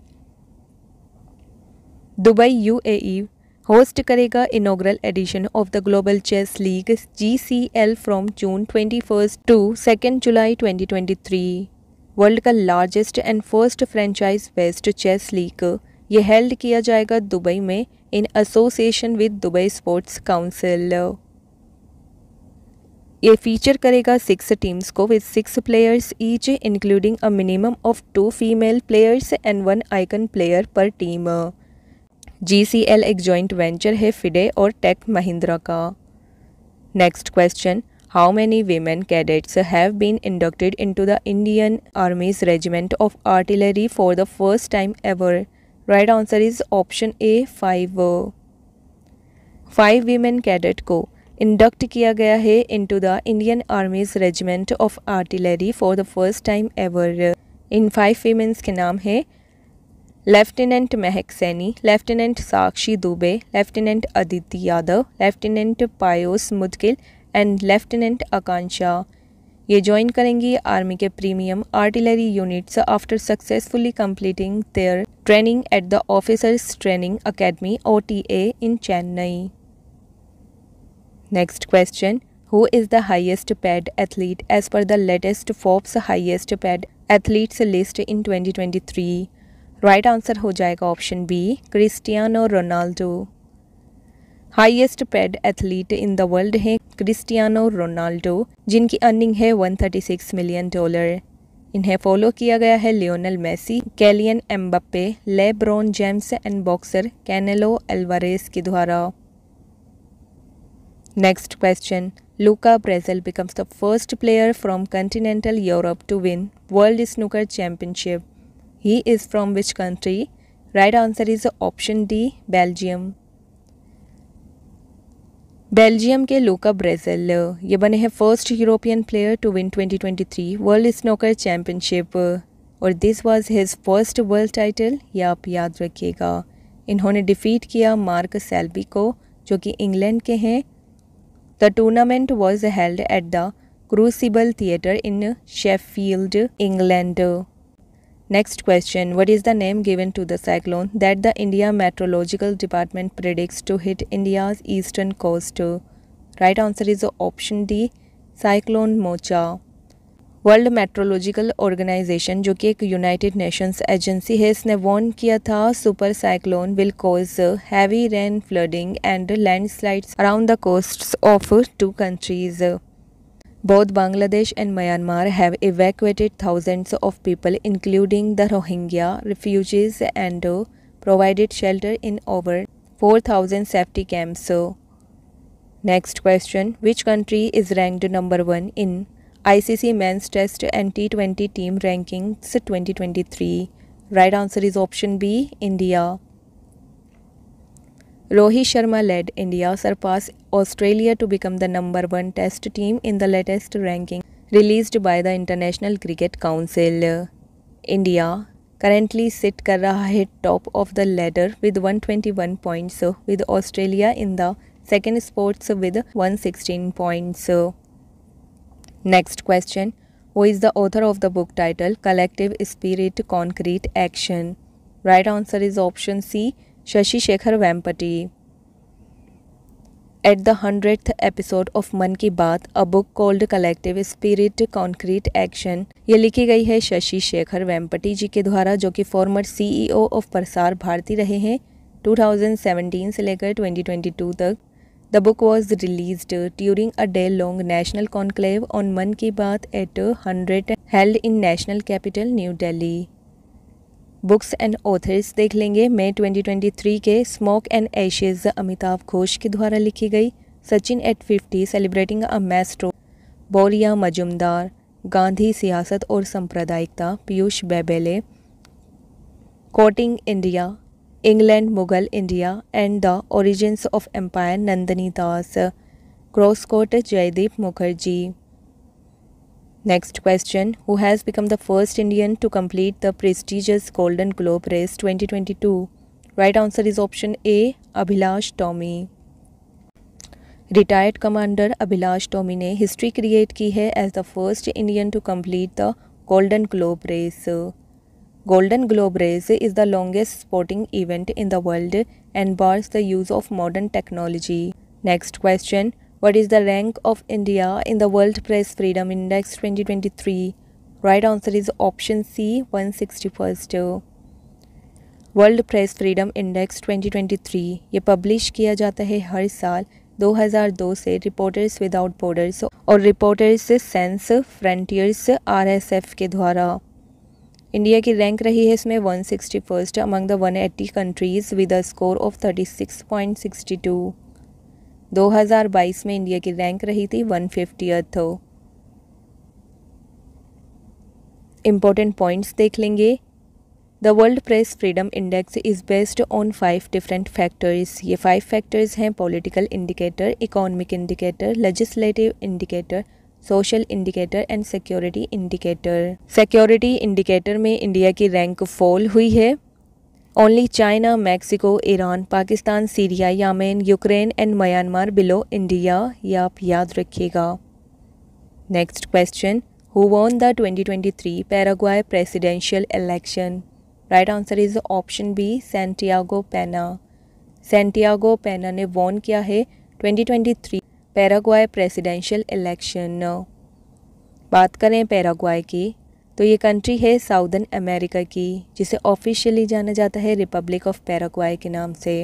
Dubai ए होस्ट करेगा inaugural edition of the global chess league G C L from June twenty first to second July twenty twenty three world का largest and first franchise based chess league ये हेल्ड किया जाएगा दुबई में in association with Dubai sports council ये फीचर करेगा सिक्स टीम्स को with six players each including a minimum of two female players and one icon player per team G C L एक जॉइंट वेंचर है फिडे और टेक महिंद्रा का next question how many women cadets have been inducted into the Indian Army's Regiment of Artillery for the first time ever? Right answer is option A five five women cadet को इंडक्ट किया गया है into the Indian army's regiment of artillery for the first time ever इन फाइव वीमेंस के नाम है lieutenant Mehak Saini lieutenant Sakshi Dubey lieutenant Aditi Yadav lieutenant Pious Mudgil and lieutenant Akanksha ये ज्वाइन करेंगी आर्मी के premium artillery units after successfully completing their training at the officers training academy O इन Chennai next question who is the highest paid athlete as per the latest Forbes highest paid athletes list in 2023 right right answer हो जाएगा option B Cristiano Ronaldo highest paid athlete in the world हैं क्रिस्टियानो रोनाल्डो जिनकी अर्निंग है 136 मिलियन डॉलर इन्हें फॉलो किया गया है Lionel Messi Kylian Mbappe LeBron James and boxer Canelo Alvarez के द्वारा next question Luka Brazel becomes the first player from continental Europe to win world snooker championship he is from which country right answer is option D Belgium Belgium के लूका ब्रेजल ये बने हैं first European player to win 2023 world snooker championship और this was his first world title ये आप याद रखिएगा इन्होंने डिफीट किया मार्क सेल्बी को जो कि इंग्लैंड के हैं the tournament was held at the Crucible Theatre in Sheffield England Next question What is the name given to the cyclone that the India Meteorological Department predicts to hit India's eastern coast? Right answer is option D cyclone Mocha World Meteorological Organization जो कि एक यूनाइटेड नेशंस एजेंसी है इसने वॉर्न किया था super cyclone will cause heavy rain flooding and landslides around the coasts of two countries Both Bangladesh and Myanmar have evacuated thousands of people, including the Rohingya refugees, and provided shelter in over 4,000 safety camps. So, Next question Which country is ranked number one in ICC Men's Test and T20 Team Rankings 2023? Right answer is option B India. Rohit Sharma led India surpass Australia to become the number one test team in the latest ranking released by the International Cricket Council. India currently sit kar raha hai top of the ladder with 121 points with Australia in the second spots with 116 points. Next question Who is the author of the book title Collective Spirit Concrete Action? Right answer is option C. Shashi Shekhar Vempati at the hundred episode of Mann Ki Baat a book called collective spirit concrete action ये लिखी गई है शशि शेखर वेम्पटी जी के द्वारा जो कि फॉर्मर सीईओ ऑफ प्रसार भारती रहे हैं 2017 से लेकर 2022 तक the book was release during a day long national conclave on Mann Ki Baat at hundred held in national capital New Delhi books and authors देख लेंगे मई 2023 के smoke and ashes Amitav Ghosh के द्वारा लिखी गई Sachin at 50 celebrating a maestro Boria Majumdar Gandhi सियासत और सांप्रदायिकता Piyush Babele courting India England Mughal India and the origin of empire Nandini Das क्रॉसकोट Jaideep Mukherjee Next question Who has become the first Indian to complete the prestigious Golden Globe Race 2022? Right answer is option A Abhilash Tommy. Retired Commander Abhilash Tommy ne history create ki hai as the first Indian to complete the Golden Globe Race. Golden Globe Race is the longest sporting event in the world and bars the use of modern technology. Next question what is the rank of India in the world press freedom the twenty twenty three right answer is option C one sixty first world press freedom index twenty twenty three ये पब्लिश किया जाता है हर साल दो हज़ार दो से रिपोर्टर्स विदाउट बॉर्डर्स और reporters sans frontiers R S F के द्वारा इंडिया की रैंक रही है इसमें one sixty first among the one eighty countries with a score of thirty six point sixty two 2022 में इंडिया की रैंक रही थी वन फिफ्टी हो इम्पोर्टेंट पॉइंट्स देख लेंगे the world press freedom index is based on five different factors ये फाइव फैक्टर्स हैं political indicator economic indicator legislative indicator social indicator and security indicator security indicator में इंडिया की रैंक फॉल हुई है only China Mexico Iran Pakistan Syria Yemen Ukraine and Myanmar below India ये आप याद रखिएगा next question who won the twenty twenty three Paraguay presidential election right answer is option B Santiago Peña Santiago Peña ने वॉन किया है twenty twenty three Paraguay presidential election बात करें पैराग्वाय की तो ये कंट्री है साउदर्न अमेरिका की जिसे ऑफिशियली जाना जाता है रिपब्लिक ऑफ पैराग्वाई के नाम से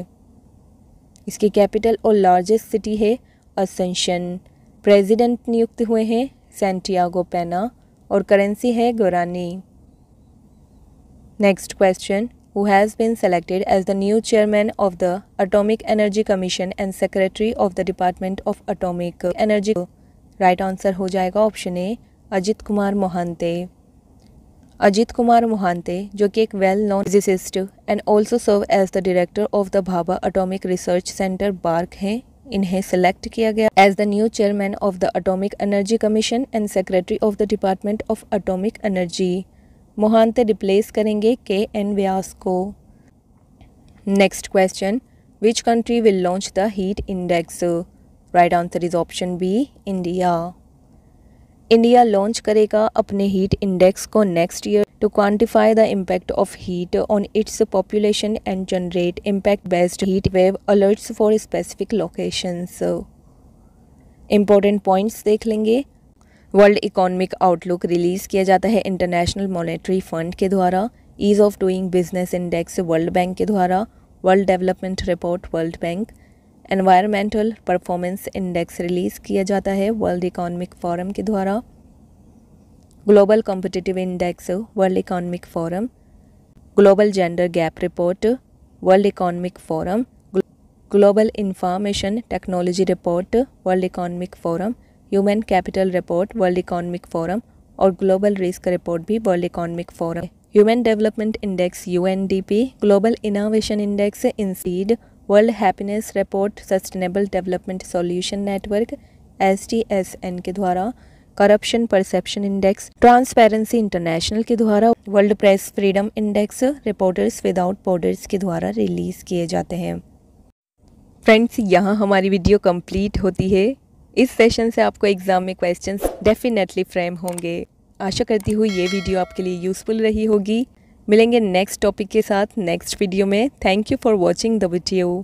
इसकी कैपिटल और लार्जेस्ट सिटी है असेंशन प्रेसिडेंट नियुक्त हुए हैं सेंटियागो पेना और करेंसी है guarani next question who has been selected as the new chairman of the atomic energy commission and secretary of the department of atomic energy right answer हो जाएगा ऑप्शन ए अजित कुमार मोहंते अजीत कुमार मोहानते जो कि एक well known physicist and also serve as the director of the Bhabha atomic research centre BARC हैं इन्हें सेलेक्ट किया गया as the new chairman of the atomic energy commission and secretary of the department of atomic energy Mohanty replace करेंगे के एन व्यास को next question which country will launch the heat index right answer is option B India India launch करेगा अपने हीट इंडेक्स को next year to quantify the impact of heat on its population and generate impact based heat wave alerts for specific locations important points देख लेंगे वर्ल्ड इकोनॉमिक आउटलुक रिलीज़ किया जाता है इंटरनेशनल मॉनेटरी फंड के द्वारा ease of doing business index World Bank के द्वारा world development report World Bank environmental performance index release किया जाता है वर्ल्ड इकोनॉमिक फोरम के द्वारा global competitive index World Economic Forum global gender gap report World Economic Forum global information technology report World Economic Forum human capital report World Economic Forum और ग्लोबल रिस्क रिपोर्ट भी World Economic Forum human development index UNDP global innovation index INSEAD world happiness report sustainable development solution network S के द्वारा corruption perception index Transparency International के द्वारा world press freedom index reporters without borders के द्वारा रिलीज़ किए जाते हैं फ्रेंड्स यहाँ हमारी वीडियो कंप्लीट होती है इस सेशन से आपको एग्ज़ाम में क्वेश्चंस डेफिनेटली फ्रेम होंगे आशा करती हूँ ये वीडियो आपके लिए यूज़फुल रही होगी मिलेंगे नेक्स्ट टॉपिक के साथ नेक्स्ट वीडियो में thank you for watching the video